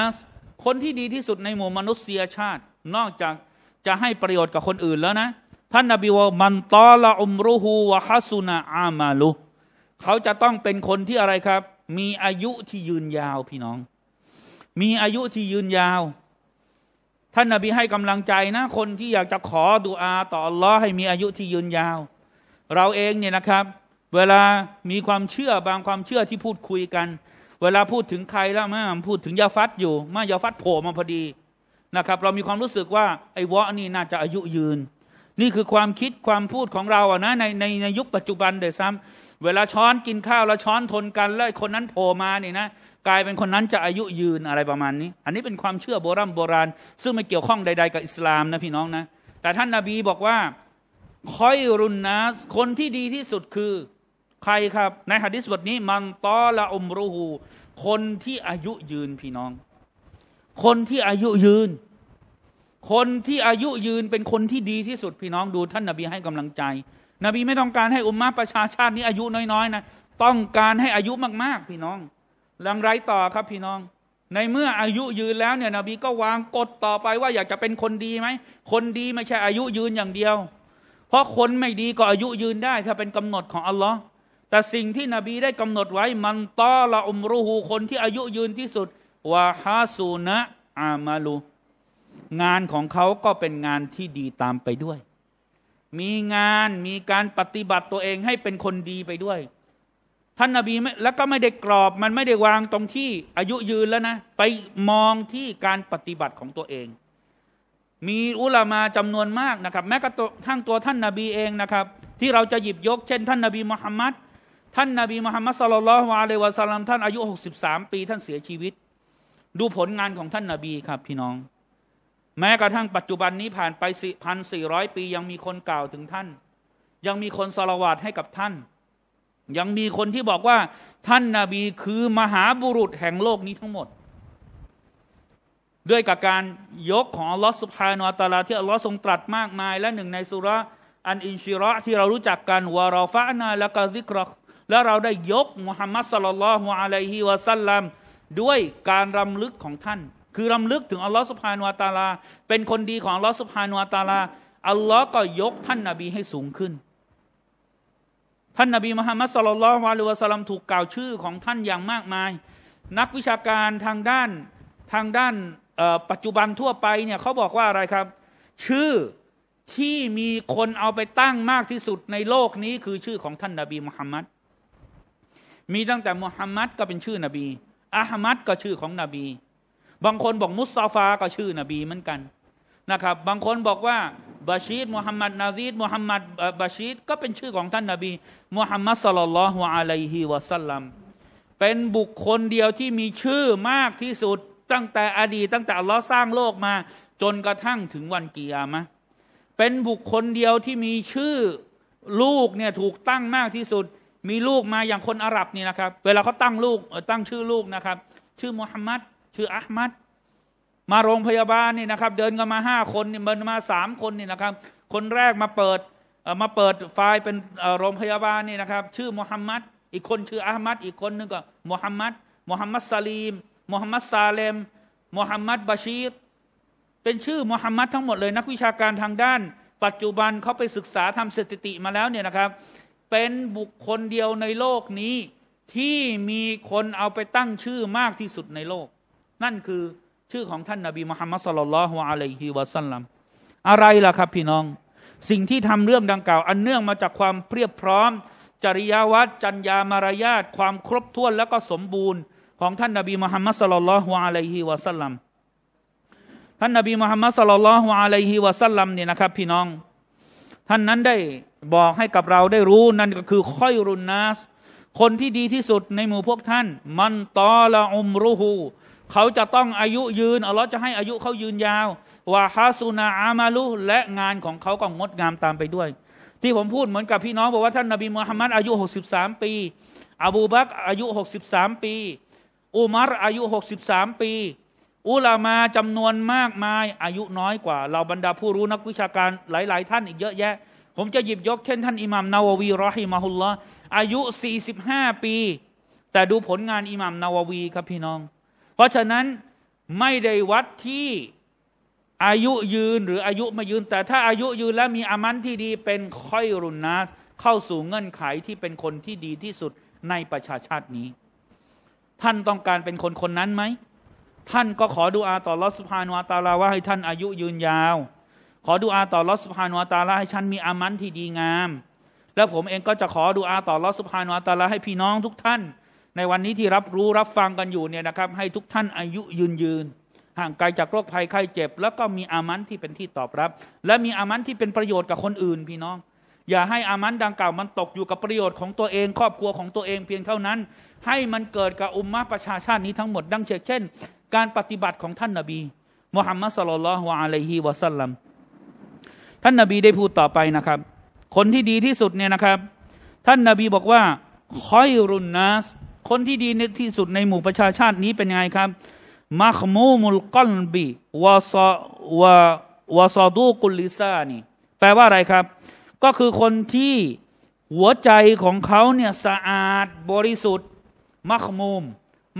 คนที่ดีที่สุดในหมู่มนุษยชาติ นอกจากจะให้ประโยชน์กับคนอื่นแล้วนะ ท่านนาบีว่ามันตอละอุมรุหูวะฮัสุนาอามาลุเขาจะต้องเป็นคนที่อะไรครับ มีอายุที่ยืนยาวพี่น้อง มีอายุที่ยืนยาว ท่านนาบีให้กำลังใจนะ คนที่อยากจะขอดุอาต่ออัลลอฮ์ให้มีอายุที่ยืนยาว เราเองเนี่ยนะครับ เวลามีความเชื่อบางความเชื่อที่พูดคุยกัน เวลาพูดถึงใครแล้วมาพูดถึงยาฟัดอยู่มายาฟัดโผล่มาพอดีนะครับ เรามีความรู้สึกว่าไอ้วะนี่น่าจะอายุยืน นี่คือความคิดความพูดของเราอะนะในในยุคปัจจุบันเดี๋ยซ้เวลาช้อนกินข้าวแล้วช้อนทนกันแล้วคนนั้นโผล่มานี่นะกลายเป็นคนนั้นจะอายุยืนอะไรประมาณนี้ อันนี้เป็นความเชื่อโบรโบราณ ซึ่งไม่เกี่ยวข้องใดๆกับอิสลามนะพี่น้องนะแต่ท่านนาบีบอกว่า คอยรุนนะคนที่ดีที่สุดคือใครครับ ในฮะดิษบทนี้มังตอละอมรูหูคนที่อายุยืนพี่น้อง คนที่อายุยืน คนที่อายุยืน เป็นคนที่ดีที่สุดพี่น้องดูท่านนาบีให้กำลังใจนบีไม่ต้องการให้อุมมาประชาชาตินี้อายุน้อยๆนะต้องการให้อายุมาก ๆ พี่น้องลังไรต่อครับพี่น้อง ในเมื่ออายุยืนแล้วเนี่ยนบีก็วางกฎต่อไปว่าอยากจะเป็นคนดีไหมคนดีไม่ใช่อายุยืนอย่างเดียว เพราะคนไม่ดีก็อายุยืนได้ถ้าเป็นกำหนดของอัลลอฮ์แต่สิ่งที่นบีได้กำหนดไว้ มันต้อละอุมรูหูคนที่อายุยืนที่สุดวาฮาซูนะ อามาลูงานของเขาก็เป็นงานที่ดีตามไปด้วยมีงานมีการปฏิบัติตัวเองให้เป็นคนดีไปด้วย ท่านนาบีแล้วก็ไม่ได้กรอบมันไม่ได้วางตรงที่อายุยืนแล้วนะ ไปมองที่การปฏิบัติของตัวเอง มีอุลามาจำนวนมากนะครับแม้กระทั่งตัวท่านนาบีเองนะครับ ที่เราจะหยิบยกเช่นท่านนาบีมุฮัมมัดท่านนาบีมุฮัมมัดสลลัลวะเลวะสัลลัมท่านอายุ63ปี ท่านเสียชีวิต ดูผลงานของท่านนาบีครับ พี่น้องแม้กระทั่งปัจจุบันนี้ผ่านไปสี่พันสี่ร้อยปี ยังมีคนกล่าวถึงท่าน ยังมีคนสละวาดให้กับท่าน ยังมีคนที่บอกว่าท่านนาบีคือมหาบุรุษแห่งโลกนี้ทั้งหมด ด้วยกับการยกของอัลลอฮ์สุภานอตาลา ที่อัลลอฮ์ทรงตรัสมากมาย และหนึ่งในสุระอันอินชิระที่เรารู้จักกันวาราฟะนาและกาซิกรและเราได้ยกมุฮัมมัดสลลัลลอฮุอะลัยฮิวะสัลลัมด้วยการรำลึกของท่านคือรำลึกถึงอัลลอฮ์สุภาโนวตาลาเป็นคนดีของอัลลอฮ์สุภาโนวตาลาอัลลอฮ์ก็ยกท่านนาบีให้สูงขึ้น ท่านนาบีมุฮัมมัดสลลัลลอฮะลูอวะสลัมถูกกล่าวชื่อของท่านอย่างมากมาย นักวิชาการทางด้านทางด้านปัจจุบันทั่วไปเนี่ยเขาบอกว่าอะไรครับ ชื่อที่มีคนเอาไปตั้งมากที่สุดในโลกนี้คือชื่อของท่านนาบีมุฮัมมัดมีตั้งแต่มุฮัมมัดก็เป็นชื่อนบีอัมมัดก็ชื่อของนบีบางคนบอกมุสซาฟาก็ชื่อนบีเหมือนกันนะครับบางคนบอกว่าบาชีดมุฮัมมัดนาซีดมุฮัมมัดบาชีดก็เป็นชื่อของท่านนาบีมุฮัมมัดสลลัลลอฮุอะลัยฮิวะสัลลัมเป็นบุคคลเดียวที่มีชื่อมากที่สุดตั้งแต่อดีตตั้งแต่อัลลอฮ์สร้างโลกมาจนกระทั่งถึงวันกียร์มะเป็นบุคคลเดียวที่มีชื่อลูกเนี่ยถูกตั้งมากที่สุด มีลูกมาอย่างคนอาหรับนี่นะครับ เวลาเขาตั้งลูกตั้งชื่อลูกนะครับชื่อมุฮัมมัดชื่ออัลมัดมาโรงพยาบาลนี่นะครับเดินกันมาห้าคนนี่เดินมาสามคนนี่นะครับ คนแรกมาเปิดมาเปิดไฟล์เป็นโรงพยาบาลนี่นะครับชื่อมุฮัมมัดอีกคนชื่ออามัดอีกคนนึงก็มุฮัมมัดมุฮัมมัดซาลีมมุฮัมมัดซาเลมมุฮัมมัดบาชีรเป็นชื่อมุฮัมมัด ทั้งหมดเลย นักวิชาการทางด้าน ปัจจุบันเขาไปศึกษาทำสถิติมาแล้วเนี่ยนะครับ เป็นบุคคลเดียวในโลกนี้ที่มีคนเอาไปตั้งชื่อมากที่สุดในโลกนั่นคือชื่อของท่านนาบีมุฮัมมัดสลลัลฮุอะลัยฮิวะสัลลัมอะไรล่ะครับพี่น้องสิ่งที่ทำเรื่องดังกล่าวอันเนื่องมาจากความเพียบพร้อม จริยวัดจัญญามารยาทความครบถ้วนและก็สมบูรณ์ ของท่านนาบีมุฮัมมัดสลลัลฮุอะลัยฮิวะสัลลัมท่านนาบีมุฮัมมัดสลลัลฮุอะลัยฮิวะสัลลัมเนี่ยนะครับ พี่น้อง ท่านนั้นได้บอกให้กับเราได้รู้นั่นก็คือค่อยรุนนัสคนที่ดีที่สุดในหมู่พวกท่านมันตอละอุมรุหูเขาจะต้องอายุยืนอัลลอฮ์จะให้อายุเขายืนยาว วาฮาสุนาอามาลุและงานของเขาก็งดงามตามไปด้วย ที่ผมพูดเหมือนกับพี่น้องบอกว่าท่านนบีมุฮัมมัดอายุ 63 ปี อบูบักอายุ 63 ปี อุมารอายุ 63 ปี อุลามาจำนวนมากมายอายุน้อยกว่า เราบรรดาผู้รู้นักวิชาการหลายๆท่านอีกเยอะแยะ ผมจะหยิบยกเช่นท่านอิหมัมนาววีรอฮิมาฮุลลออายุ45ปี แต่ดูผลงานอิหมัมนาววีครับพี่น้องเพราะฉะนั้นไม่ได้วัดที่อายุยืนหรืออายุไม่ยืน แต่ถ้าอายุยืนและมีอามันที่ดีเป็นค่อยรุนนาสเข้าสู่เงื่อนไขที่เป็นคนที่ดีที่สุดในประชาชาตินี้ ท่านต้องการเป็นคนคนนั้นไหมท่านก็ขอดูอาต่อลอสพานวาตาลาว่าให้ท่านอายุยืนยาว ขอดูอาต่อลอสพานวาตาลา ให้ฉันมีอามันที่ดีงาม แล้วผมเองก็จะขอดูอาต่อลอสพานวาตาลาให้พี่น้องทุกท่านในวันนี้ที่รับรู้รับฟังกันอยู่เนี่ยนะครับ ให้ทุกท่านอายุยืนยืน ห่างไกลจากโรคภัยไข้เจ็บ แล้วก็มีอามันที่เป็นที่ตอบรับ และมีอามันที่เป็นประโยชน์กับคนอื่นพี่น้อง อย่าให้อามันดังกล่าวมันตกอยู่กับประโยชน์ของตัวเองครอบครัวของตัวเองเพียงเท่านั้น ให้มันเกิดกับอุมมะประชาชาตินี้ทั้งหมด ดังเช่น การปฏิบัติของท่านนบีมุฮัมมัดสลลัลฮวอะลัยฮิวะสัลลัมท่านนบีได้พูดต่อไปนะครับคนที่ดีที่สุดเนี่ยนะครับ ท่านนบีบอกว่าคอยรุนนัสคนที่ดีนที่สุดในหมู่ประชาชาตินี้เป็นยังไงครับมักมูมุลกอนบีวาซวาวาซอดูกุลิซานี่แปลว่าอะไรครับ ก็คือคนที่หัวใจของเขาเนี่ยสะอาดบริสุทธิ์มักมูม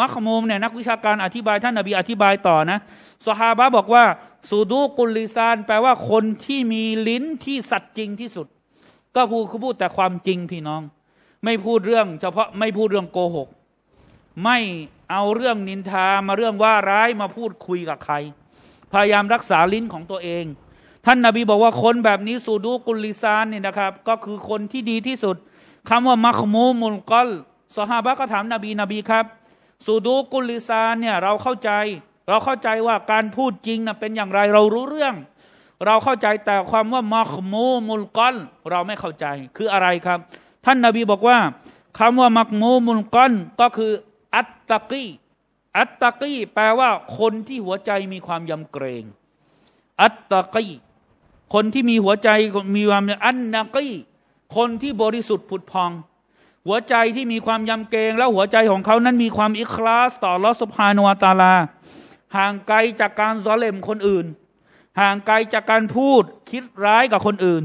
มักมูมเนี่ยนักวิชาการอธิบาย ท่านนบีอธิบายต่อนะสฮาบะบอกว่าสูดูกุลิซาน แปลว่าคนที่มีลิ้นที่สัตย์จริงที่สุด ก็คือพูดแต่ความจริงพี่น้อง ไม่พูดเรื่องเฉพาะไม่พูดเรื่องโกหกไม่เอาเรื่องนินทามาเรื่องว่าร้ายมาพูดคุยกับใคร พยายามรักษาลิ้นของตัวเอง ท่านนาบีบอกว่าคนแบบนี้สูดูกุลิซานเนี่ยนะครับ ก็คือคนที่ดีที่สุด คำว่ามัคมูมุลกอลสหาบะก็ถามนาบีนบีครับสูดูกุลิซานเนี่ยเราเข้าใจ เราเข้าใจว่าการพูดจริงนะเป็นอย่างไรเรารู้เรื่อง เราเข้าใจแต่ความว่ามัคมูมุลกอลเราไม่เข้าใจคืออะไรครับ ท่านนาบีบอกว่า คำว่ามักมูมุลกอลก็คืออัตตะกี้อัตตะกี้แปลว่าคนที่หัวใจมีความยำเกรง อัตตะกี้คนที่มีหัวใจมีความอันนักี้คนที่บริสุทธิ์ผุดพอง หัวใจที่มีความยำเกรง แล้วหัวใจของเขานั้นมีความอิคลาสต่อลอสุภานวตาลา ห่างไกลจากการซอเลมคนอื่น ห่างไกลจากการพูด คิดร้ายกับคนอื่น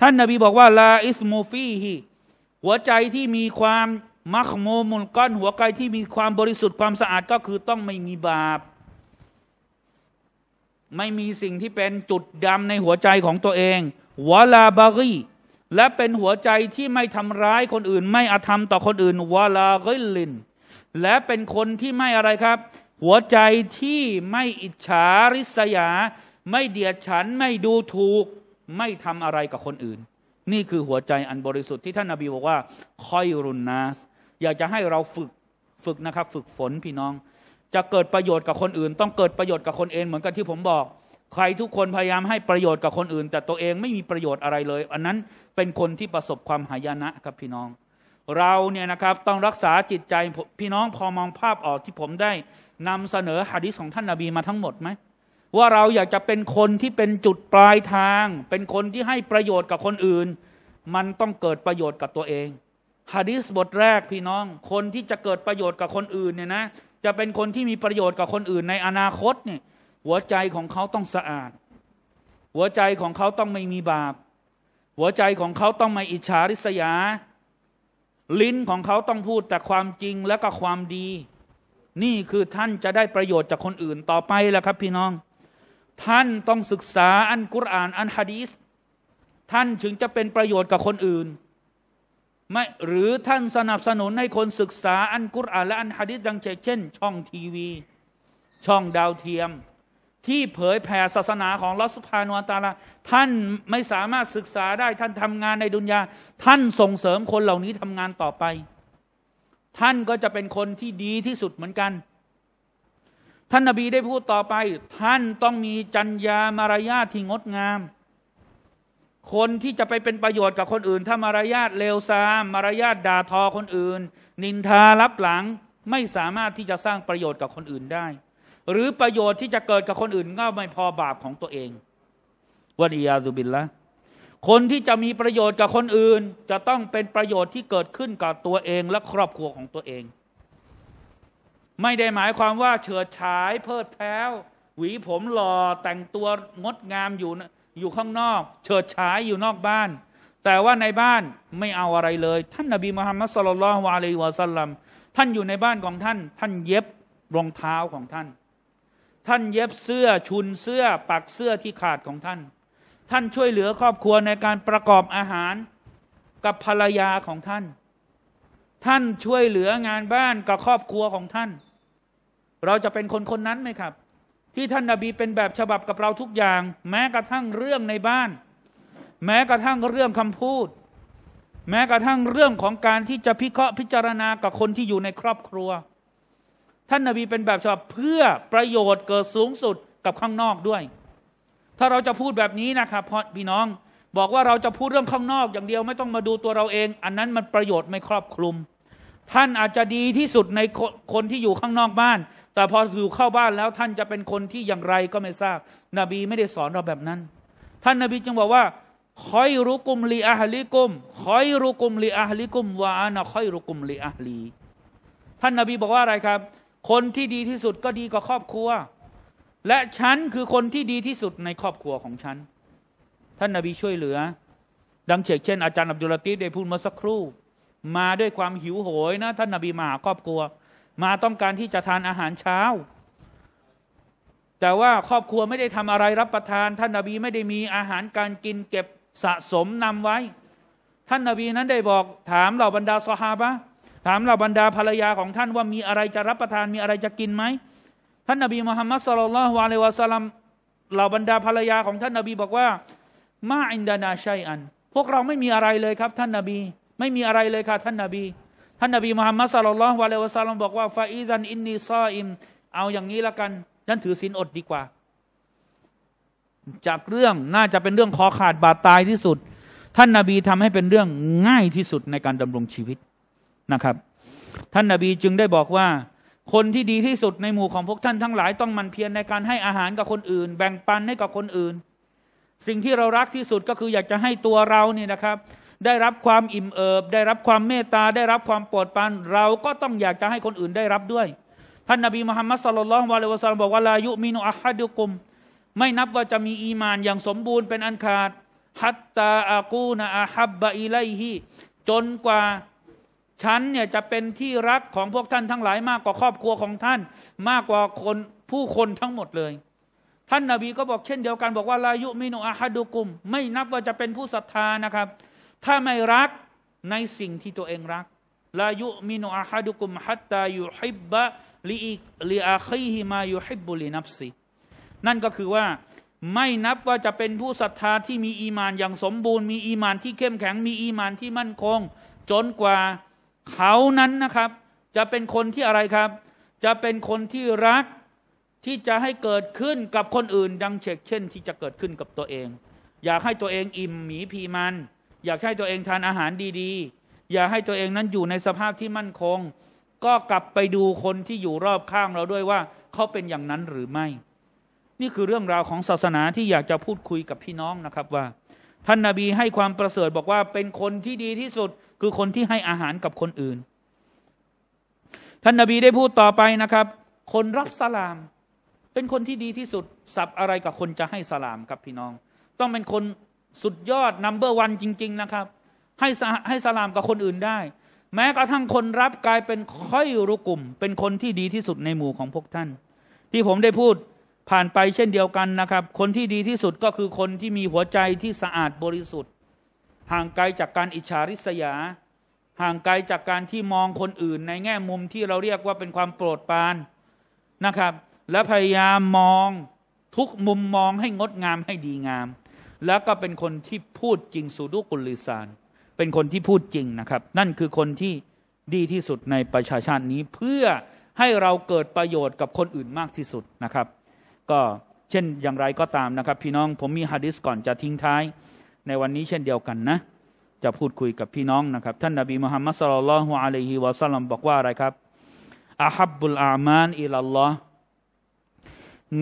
ท่านนาบีบอกว่า ลาอิสมูฟีฮีหัวใจที่มีความมัคโมมุลก้อนหัวใจที่มีความบริสุทธิ์ความสะอาดก็คือต้องไม่มีบาป ไม่มีสิ่งที่เป็นจุดดำในหัวใจของตัวเองวลาบารีและเป็นหัวใจที่ไม่ทำร้ายคนอื่น ไม่อาธรรมต่อคนอื่นวาลาเกลินและเป็นคนที่ไม่อะไรครับ หัวใจที่ไม่อิจฉาริษยา ไม่เดียดฉันไม่ดูถูกไม่ทำอะไรกับคนอื่น นี่คือหัวใจอันบริสุทธิ์ที่ท่านนาบีบอกว่าคอยรุนนาสอยากจะให้เราฝึก ฝึกนะครับ ฝึกฝนพี่น้อง จะเกิดประโยชน์กับคนอื่น ต้องเกิดประโยชน์กับคนเองเหมือนกับที่ผมบอก ใครทุกคนพยายามให้ประโยชน์กับคนอื่น แต่ตัวเองไม่มีประโยชน์อะไรเลย อันนั้นเป็นคนที่ประสบความหายนะครับพี่น้อง เราเนี่ยนะครับต้องรักษาจิตใจพี่น้องพอมองภาพออกที่ผมได้นำเสนอหะดิษของท่านนาบีมาทั้งหมดไหมว่าเราอยากจะเป็นคนที่เป็นจุดปลายทาง เป็นคนที่ให้ประโยชน์กับคนอื่น มันต้องเกิดประโยชน์กับตัวเองฮะดิษบทแรกพี่น้องคนที่จะเกิดประโยชน์กับคนอื่นเนี่ยนะจะเป็นคนที่มีประโยชน์กับคนอื่นในอนาคตเนี่ยหัวใจของเขาต้องสะอาด หัวใจของเขาต้องไม่มีบาป หัวใจของเขาต้องไม่อิจฉาริษยา ลิ้นของเขาต้องพูดแต่ความจริงและก็ความดี นี่คือท่านจะได้ประโยชน์จากคนอื่นต่อไปแล้วครับพี่น้อง ท่านต้องศึกษาอันกุรอานอันฮะดีสท่านถึงจะเป็นประโยชน์กับคนอื่นไม่หรือท่านสนับสนุนให้คนศึกษาอันกุรอานและอันฮะดิษดังเช่น ช่องทีวี ช่องดาวเทียม ที่เผยแผ่ศาสนาของลอสพานวตาลาท่านไม่สามารถศึกษาได้ท่านทำงานในดุนยาท่านส่งเสริมคนเหล่านี้ทำงานต่อไป ท่านก็จะเป็นคนที่ดีที่สุดเหมือนกัน ท่านนาบีได้พูดต่อไป ท่านต้องมีจัญญามารยาทที่งดงามคนที่จะไปเป็นประโยชน์กับคนอื่น ถ้ามารยาทเลวซาม มารยาทด่าทอคนอื่น นินทารับหลังไม่สามารถที่จะสร้างประโยชน์กับคนอื่นได้ หรือประโยชน์ที่จะเกิดกับคนอื่นก็ไม่พอบาปของตัวเองวันียาซุบินละคนที่จะมีประโยชน์กับคนอื่น จะต้องเป็นประโยชน์ที่เกิดขึ้นกับตัวเองและครอบครัวของตัวเอง ไม่ได้หมายความว่าเฉิดฉาย เพลิดแพ้วหวีผมหล่อแต่งตัวงดงามอยู่นะอยู่ข้างนอก เฉิดฉายอยู่นอกบ้าน แต่ว่าในบ้านไม่เอาอะไรเลย ท่านนาบีมุฮัมมัดสุลลัลฮวเลียวะสัลลัมท่านอยู่ในบ้านของท่านท่านเย็บรองเท้าของท่าน ท่านเย็บเสื้อชุนเสื้อปักเสื้อที่ขาดของท่าน ท่านช่วยเหลือครอบครัวในการประกอบอาหาร กับภรรยาของท่าน ท่านช่วยเหลืองานบ้านกับครอบครัวของท่าน เราจะเป็นคนคนนั้นไหมครับที่ท่านนาบี เป็นแบบฉบับกับเราทุกอย่าง แม้กระทั่งเรื่องในบ้าน แม้กระทั่งเรื่องคำพูด แม้กระทั่งเรื่องของการที่จะพิเคราะห์พิจารณากับคนที่อยู่ในครอบครัว ท่านนาบีเป็นแบบฉบับเพื่อประโยชน์เกิดสูงสุดกับข้างนอกด้วย ถ้าเราจะพูดแบบนี้นะครับพอพี่น้องบอกว่าเราจะพูดเรื่องข้างนอกอย่างเดียวไม่ต้องมาดูตัวเราเอง อันนั้นมันประโยชน์ไม่ครอบคลุม ท่านอาจจะดีที่สุดในคนที่อยู่ข้างนอกบ้านแต่พออยู่เข้าบ้านแล้ว ท่านจะเป็นคนที่อย่างไรก็ไม่ทราบ นบีไม่ได้สอนเราแบบนั้น ท่านนบีจึงบอกว่า คอยรุกุมลีอาฮลิกุม คอยรุกุมลีอาฮลิกุมวาอานะคอยรุกุมลีอาฮลี ท่านนบีบอกว่าอะไรครับ คนที่ดีที่สุดก็ดีกว่าครอบครัว และฉันคือคนที่ดีที่สุดในครอบครัวของฉัน ท่านนบีช่วยเหลือ ดังเชกเช่น อาจารย์อับดุลลตีได้พูดมาสักครู่ มาด้วยความหิวโหยนะ ท่านนบีมาครอบครัวมาต้องการที่จะทานอาหารเช้า แต่ว่าครอบครัวไม่ได้ทำอะไรรับประทาน ท่านนาบีไม่ได้มีอาหารการกินเก็บสะสมนำไว้ ท่านนาบีนั้นได้บอก ถามเหล่าบรรดาสหาบะถามเหล่าบรรดาภรรยาของท่านว่ามีอะไรจะรับประทานมีอะไรจะกินไหม ท่านนาบีมหามัสลลัลฮวาเลวะสลัมเหล่าบรรดาภรรยาของท่านนาบีบอกว่า มาอินดานาชัยอัน พวกเราไม่มีอะไรเลยครับท่านนาบี ไม่มีอะไรเลยค่ะท่านนาบีท่านนบีมุฮัมมัดสัลลัลลอฮุอะลัยฮิวะสัลลัมบอกว่าฟาอิซัน อินนีซออิมเอาอย่างนี้ละกันฉันถือศีลอดดีกว่า จากเรื่องน่าจะเป็นเรื่องคอขาดบาดตายที่สุด ท่านนบีทำให้เป็นเรื่องง่ายที่สุดในการดำรงชีวิตนะครับ ท่านนบีจึงได้บอกว่าคนที่ดีที่สุดในหมู่ของพวกท่านทั้งหลายต้องมันเพียรในการให้อาหารกับคนอื่น แบ่งปันให้กับคนอื่น สิ่งที่เรารักที่สุดก็คืออยากจะให้ตัวเราเนี่ยนะครับได้รับความอิ่มเอิบได้รับความเมตตาได้รับความโปรดปรานเราก็ต้องอยากจะให้คนอื่นได้รับด้วย ท่านนบีมุฮัมมัดสุลลัลวะลัยวะสัลลัมบอก ว่า ลายุมินุอัฮัดุกุม ไม่นับว่าจะมีอีมานอย่างสมบูรณ์เป็นอันขาด ฮัตตาอากูนะอาฮับบะอีไลฮีจนกว่าฉันเนี่ยจะเป็นที่รักของพวกท่านทั้งหลายมากกว่าครอบครัวของท่านมากกว่าคนผู้คนทั้งหมดเลย ท่านนาบีก็บอกเช่นเดียวกัน บอกว่าลายุมินุอาฮัดุกุม ไม่นับว่าจะเป็นผู้ศรัทธานะครับถ้าไม่รักในสิ่งที่ตัวเองรักลายุมินอาฮัดุกุมฮัตตายุฮิบบะลีลีอาคีฮิมายุฮิบบุลีนับซีนั่นก็คือว่าไม่นับว่าจะเป็นผู้ศรัทธาที่มีอีมานอย่างสมบูรณ์ มีอีมานที่เข้มแข็ง มีอีมานที่มั่นคง จนกว่าเขานั้นนะครับ จะเป็นคนที่อะไรครับ จะเป็นคนที่รักที่จะให้เกิดขึ้นกับคนอื่น ดังเชกเช่นที่จะเกิดขึ้นกับตัวเอง อยากให้ตัวเองอิ่มหมีพีมันอยากให้ตัวเองทานอาหารดีๆ อย่าให้ตัวเองนั้นอยู่ในสภาพที่มั่นคง ก็กลับไปดูคนที่อยู่รอบข้างเราด้วยว่า เขาเป็นอย่างนั้นหรือไม่ นี่คือเรื่องราวของศาสนาที่อยากจะพูดคุยกับพี่น้องนะครับว่าท่านนาบีให้ความประเสริฐบอกว่าเป็นคนที่ดีที่สุดคือคนที่ให้อาหารกับคนอื่น ท่านนาบีได้พูดต่อไปนะครับ คนรับสลาม เป็นคนที่ดีที่สุดสับอะไรกับคนจะให้สลามครับพี่น้อง ต้องเป็นคนสุดยอดนัมเบอร์วันจริง ๆนะครับให้ให้ สลามกับคนอื่นได้ แม้กระทั่งคนรับ กลายเป็นค่อย รุกลุ่ม เป็นคนที่ดีที่สุดในหมู่ของพวกท่าน ที่ผมได้พูดผ่านไปเช่นเดียวกัน นะครับ คนที่ดีที่สุดก็คือคนที่มีหัวใจที่สะอาดบริสุทธิ์ห่างไกลจากการอิจฉาริษยา ห่างไกลจากการที่มองคนอื่น ในแง่มุมที่เราเรียกว่าเป็นความโปรดปรานนะครับ และพยายามมองทุกมุมมองให้งดงามให้ดีงามแล้วก็เป็นคนที่พูดจริงสูดุกุลลิซาน เป็นคนที่พูดจริงนะครับ นั่นคือคนที่ดีที่สุดในประชาชาตินี้ เพื่อให้เราเกิดประโยชน์กับคนอื่นมากที่สุดนะครับ ก็เช่นอย่างไรก็ตามนะครับ พี่น้อง ผมมีฮะดิษก่อนจะทิ้งท้ายในวันนี้เช่นเดียวกันนะ จะพูดคุยกับพี่น้อง นะครับ ท่านนบีมุฮัมมัดสลลัลฮุอะลัยฮิวะสัลลัมบอกว่าอะไรครับอาฮับบุลอามาน อิลลอฮ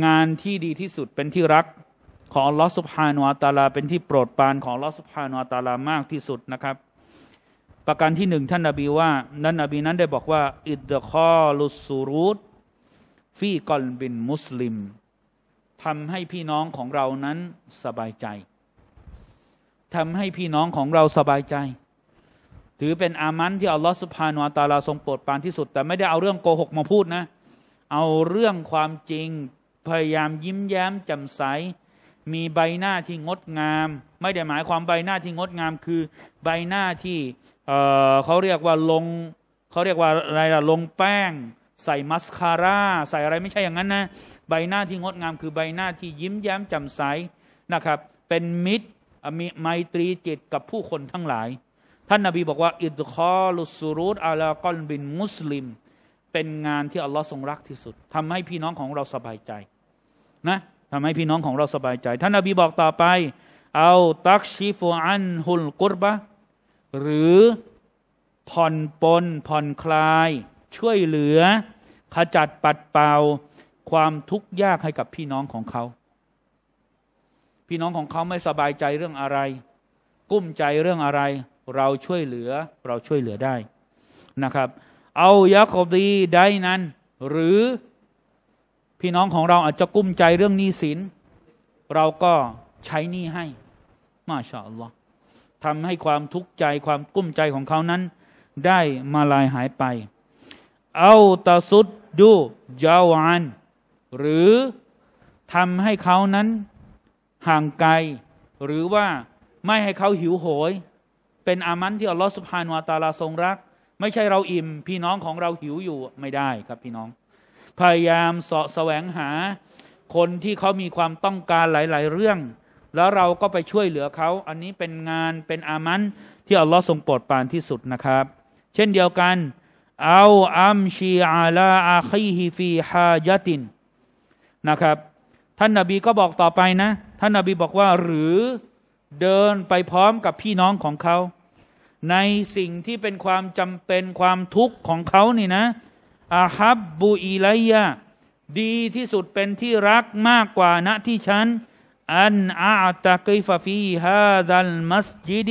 งานที่ดีที่สุดเป็นที่รักของลอสุภานุอัตาลาเป็นที่โปรดปรานของลอสุภานุอัตาลามากที่สุดนะครับ ประการที่หนึ่งท่านนาบีว่านั้นนบีนั้นได้บอกว่า อิดคอลุสูรุตฟีกอลบินมุสลิมทำให้พี่น้องของเรานั้นสบายใจทำให้พี่น้องของเราสบายใจ ถือเป็นอามันที่อัลลอฮฺสุภาโนอัตาลาทรงโปรดปรานที่สุด แต่ไม่ได้เอาเรื่องโกหกมาพูดนะเอาเรื่องความจริงพยายามยิ้มแย้มจำใสมีใบหน้าที่งดงามไม่ได้หมายความใบหน้าที่งดงามคือใบหน้าที่เเขาเรียกว่าลงเขาเรียกว่าอะไรล่ะลงแป้งใส่มัสคาร่าใส่อะไรไม่ใช่อย่างนั้นนะใบหน้าที่งดงามคือใบหน้าที่ยิ้มแย้มแจ่มใสนะครับ เป็นมิตรมีไมตรีจิตกับผู้คนทั้งหลาย ท่านนาบีบอกว่าอิดคอลุสูรุตอัลากอนบินมุสลิม เป็นงานที่อัลลอฮ์ทรงรักที่สุด ทำให้พี่น้องของเราสบายใจนะทำให้พี่น้องของเราสบายใจ ท่านอบีบอกต่อไป เอาตักชีฟอันฮุลกุรบะหรือผ่อนปนผ่อนคลาย ช่วยเหลือ ขจัดปัดเป่า ความทุกข์ยากให้กับพี่น้องของเขา พี่น้องของเขาไม่สบายใจเรื่องอะไร กุ้มใจเรื่องอะไร เราช่วยเหลือเราช่วยเหลือได้นะครับ เอายาคบดีได้นั้นหรือพี่น้องของเราอาจจะกุ้มใจเรื่องหนี้สินเราก็ใช้หนี้ให้ มาชาอัลลอฮ์ทำให้ความทุกข์ใจความกุ้มใจของเขานั้น ได้มาลายหายไป เอาตาสุดดูจาวานหรือทำให้เขานั้นห่างไกลหรือว่าไม่ให้เขาหิวโหย เป็นอามันที่อัลลอฮฺสุภาานวาตาลาทรงรัก ไม่ใช่เราอิ่มพี่น้องของเราหิวอยู่ไม่ได้ครับพี่น้องพยายามเสาะแสวงหาคนที่เขามีความต้องการหลาย ๆ เรื่อง แล้วเราก็ไปช่วยเหลือเขา อันนี้เป็นงาน เป็นอามัน ที่อัลลอฮ์ทรงโปรดปรานที่สุดนะครับ เช่นเดียวกัน เอาอัมชีอาลาอาคีฮีฟีฮายตินนะครับ ท่านนาบีก็บอกต่อไปนะ ท่านนาบีบอกว่าหรือเดินไปพร้อมกับพี่น้องของเขา ในสิ่งที่เป็นความจำเป็นความทุกข์ของเขานี่นะอาฮับบุอิไลยะดีที่สุดเป็นที่รักมากกว่าณที่ฉันอันอาตะกิฟฟีฮาดัลมัสยิด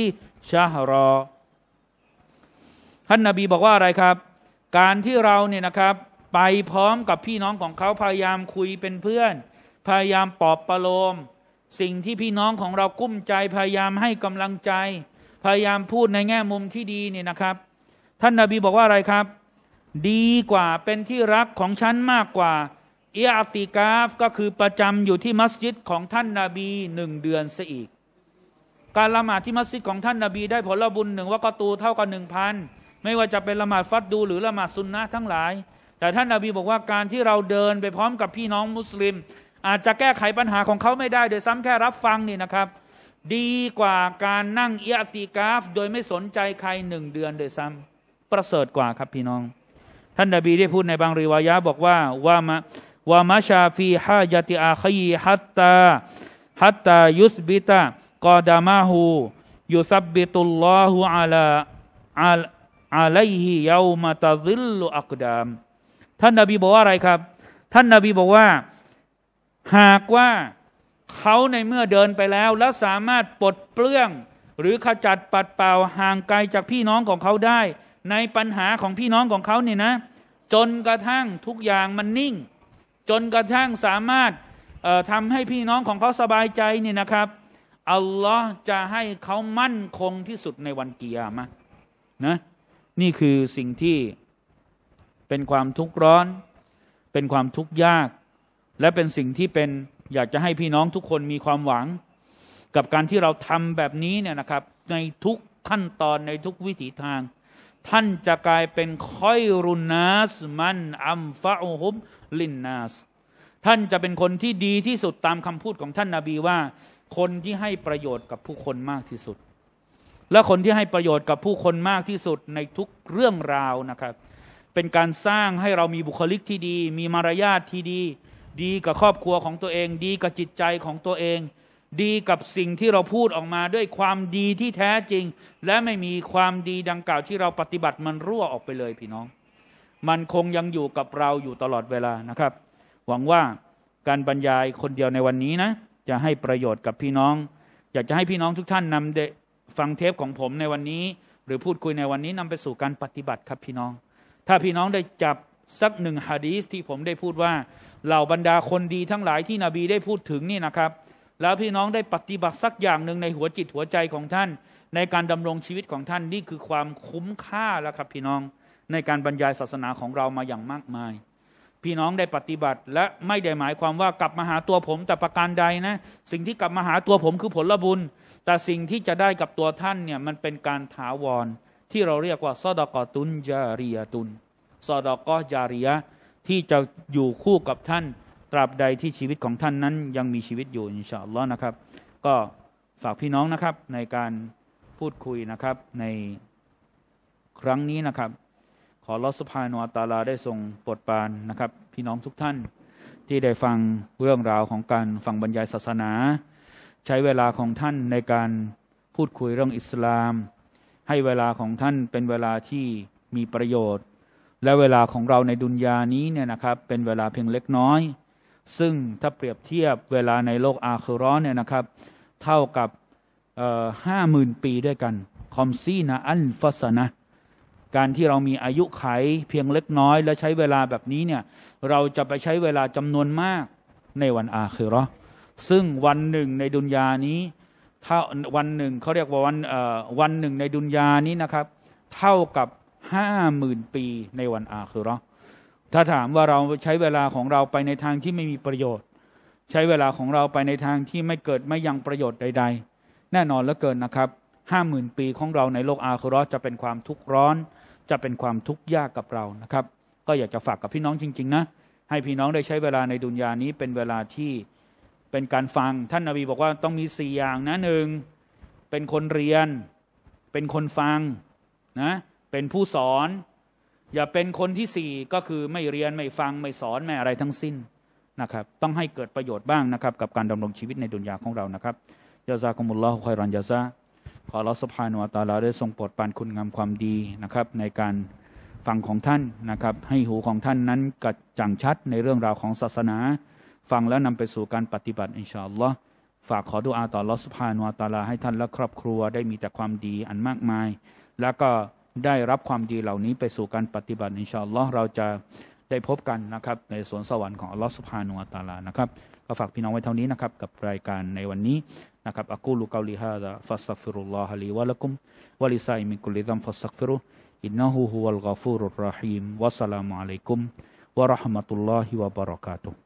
ชาฮรอท่านนาบีบอกว่าอะไรครับ การที่เราเนี่ยนะครับไปพร้อมกับพี่น้องของเขาพยายามคุยเป็นเพื่อน พยายามปลอบประโลมสิ่งที่พี่น้องของเรากุ้มใจพยายามให้กำลังใจ พยายามพูดในแง่มุมที่ดีเนี่ยนะครับ ท่านนาบีบอกว่าอะไรครับดีกว่าเป็นที่รัก ของฉันมากกว่าเอียติกาฟก็คือประจำอยู่ที่มัสยิดของท่านนาบีหนึ่งเดือนซะอีก การละหมาดที่มัสยิดของท่านนาบีได้ผลบุญหนึ่งว่ากตูเท่ากับหนึ่งพันไม่ว่าจะเป็นละหมาดฟัดดูหรือละหมาดซุนนะทั้งหลาย แต่ท่านนาบีบอกว่าการที่เราเดินไปพร้อมกับพี่น้องมุสลิม อาจจะแก้ไขปัญหาของเขาไม่ได้ โดยซ้ำแค่รับฟังนี่นะครับ ดีกว่าการนั่งเอียติกาฟ โดยไม่สนใจใครหนึ่งเดือนโดยซ้ำประเสริฐกว่าครับพี่น้องท่านนบีได้พูดในบางรีวายะบอกว่าว่ามาว่ามาชาฟีฮายติอาคีฮัตตาฮัตตายุสบิตากอดามาหูยุสับบิตุลลอฮุอัลลอาอาไลฮิยาวมาตาซิลอักดาม ท่านนบีบอกว่าอะไรครับ ท่านนบีบอกว่าหากว่าเขาในเมื่อเดินไปแล้ว และสามารถปลดเปลื้องหรือขจัดปัดเป่าห่างไกลจากพี่น้องของเขาได้ในปัญหาของพี่น้องของเขาเนี่ยนะ จนกระทั่งทุกอย่างมันนิ่ง จนกระทั่งสามารถทำให้พี่น้องของเขาสบายใจเนี่ยนะครับอัลลอฮ์จะให้เขามั่นคงที่สุดในวันเกียร์มะนะนี่คือสิ่งที่เป็นความทุกข์ร้อนเป็นความทุกข์ยาก และเป็นสิ่งที่เป็นอยากจะให้พี่น้องทุกคนมีความหวัง กับการที่เราทำแบบนี้เนี่ยนะครับ ในทุกขั้นตอนในทุกวิถีทางท่านจะกลายเป็นค่อยรุนนัสมันอัมฟะอุฮุมลินนัสท่านจะเป็นคนที่ดีที่สุดตามคำพูดของท่านนาบีว่า คนที่ให้ประโยชน์กับผู้คนมากที่สุด และคนที่ให้ประโยชน์กับผู้คนมากที่สุดในทุกเรื่องราวนะครับ เป็นการสร้างให้เรามีบุคลิกที่ดี มีมารยาทที่ดี ดีกับครอบครัวของตัวเอง ดีกับจิตใจของตัวเองดีกับสิ่งที่เราพูดออกมาด้วยความดีที่แท้จริง และไม่มีความดีดังกล่าวที่เราปฏิบัติมันรั่วออกไปเลยพี่น้อง มันคงยังอยู่กับเราอยู่ตลอดเวลานะครับ หวังว่าการบรรยายคนเดียวในวันนี้นะจะให้ประโยชน์กับพี่น้องอยากจะให้พี่น้องทุกท่านนำฟังเทปของผมในวันนี้ หรือพูดคุยในวันนี้นำไปสู่การปฏิบัติครับพี่น้อง ถ้าพี่น้องได้จับสักหนึ่งฮะดีสที่ผมได้พูดว่าเหล่าบรรดาคนดีทั้งหลายที่นบีได้พูดถึงนี่นะครับแล้วพี่น้องได้ปฏิบัติสักอย่างหนึ่งในหัวจิตหัวใจของท่าน ในการดำรงชีวิตของท่าน นี่คือความคุ้มค่าแล้วครับ พี่น้องในการบรรยายศาสนาของเรามาอย่างมากมาย พี่น้องได้ปฏิบัติและไม่ได้หมายความว่ากลับมาหาตัวผมแต่ประการใดนะ สิ่งที่กลับมาหาตัวผมคือผลบุญแต่สิ่งที่จะได้กับตัวท่านเนี่ยมันเป็นการถาวร ที่เราเรียกว่าซอดกอตุนจาริยตุนซอดกอจาริยะที่จะอยู่คู่กับท่านตราบใดที่ชีวิตของท่านนั้นยังมีชีวิตอยู่อินชาอัลลอฮ์นะครับก็ฝากพี่น้องนะครับในการพูดคุยนะครับในครั้งนี้นะครับ ขอรัสุาโนวตาลาได้ทรงโปรดปานนะครับ พี่น้องทุกท่านที่ได้ฟังเรื่องราวของการฟังบรรยายศาสนา ใช้เวลาของท่านในการพูดคุยเรื่องอิสลาม ให้เวลาของท่านเป็นเวลาที่มีประโยชน์ และเวลาของเราในดุนยานี้เนี่ยนะครับเป็นเวลาเพียงเล็กน้อยซึ่งถ้าเปรียบเทียบเวลาในโลกอาคือร้อนเนี่ยนะครับ เท่ากับห้าหมื่นปีด้วยกันคอมซีนะอันฟัสนะการที่เรามีอายุไขเพียงเล็กน้อยและใช้เวลาแบบนี้เนี่ย เราจะไปใช้เวลาจำนวนมากในวันอาคือรอซึ่งวันหนึ่งในดุนยานี้ เท่าวันหนึ่งเขาเรียกว่าวันวันหนึ่ง ในดุนยานี้นะครับเท่ากับห้าหมื่นปีในวันอาคือรอถ้าถามว่าเราใช้เวลาของเราไปในทางที่ไม่มีประโยชน์ ใช้เวลาของเราไปในทางที่ไม่เกิดไม่ยังประโยชน์ใด ๆ แน่นอนเหลือเกินนะครับห้าหมื่นปีของเราในโลกอาคุรอจะเป็นความทุกข์ร้อน จะเป็นความทุกข์ยากกับเรานะครับ ก็อยากจะฝากกับพี่น้องจริงๆ นะ ให้พี่น้องได้ใช้เวลาในดุนยานี้เป็นเวลาที่เป็นการฟังท่านนาบีบอกว่าต้องมีสี่อย่างนะหนึ่งเป็นคนเรียน เป็นคนฟังนะเป็นผู้สอนอย่าเป็นคนที่สี่ก็คือไม่เรียนไม่ฟังไม่สอน ไม่อะไรทั้งสิ้นนะครับต้องให้เกิดประโยชน์บ้างนะครับ กับการดำรงชีวิตในดุนยาของเรานะครับยาซากุมุลลอฮฺคอยรันยาซาขอรัสภานุอัตาลา ได้ทรงโปรดปานคุณงามความดีนะครับ ในการฟังของท่านนะครับให้หูของท่านนั้นกระจ่างชัดในเรื่องราวของศาสนา ฟังแล้วนำไปสู่การปฏิบัติอินชาอัลลอฮ์ฝากขอดุอาต่อรัสภานุอัตาลาให้ท่านและ ครอบครัวได้มีแต่ความดีอันมากมายแล้วก็ได้รับความดีเหล่านี้ไปสู่การปฏิบัติอินชาอัลลอฮ์เราจะได้พบกันนะครับในสวนสวรรค์ของอัลลอฮ์สุภาโนอัตาลานะครับก็ฝากพี่น้องไว้เท่านี้นะครับกับรายการในวันนี้นะครับอักูลูกาลิฮาดะฟัสซักฟิรุลลอฮะลีวะละกุมวะลิซัยมิกุลิซัมฟัสซักฟิรุอินนะฮูฮุวัลกาฟูรุรรหีมวัสสลามุอะลัยกุมวะราะห์มะตุลลอฮิวะบะเราะกาตุฮ์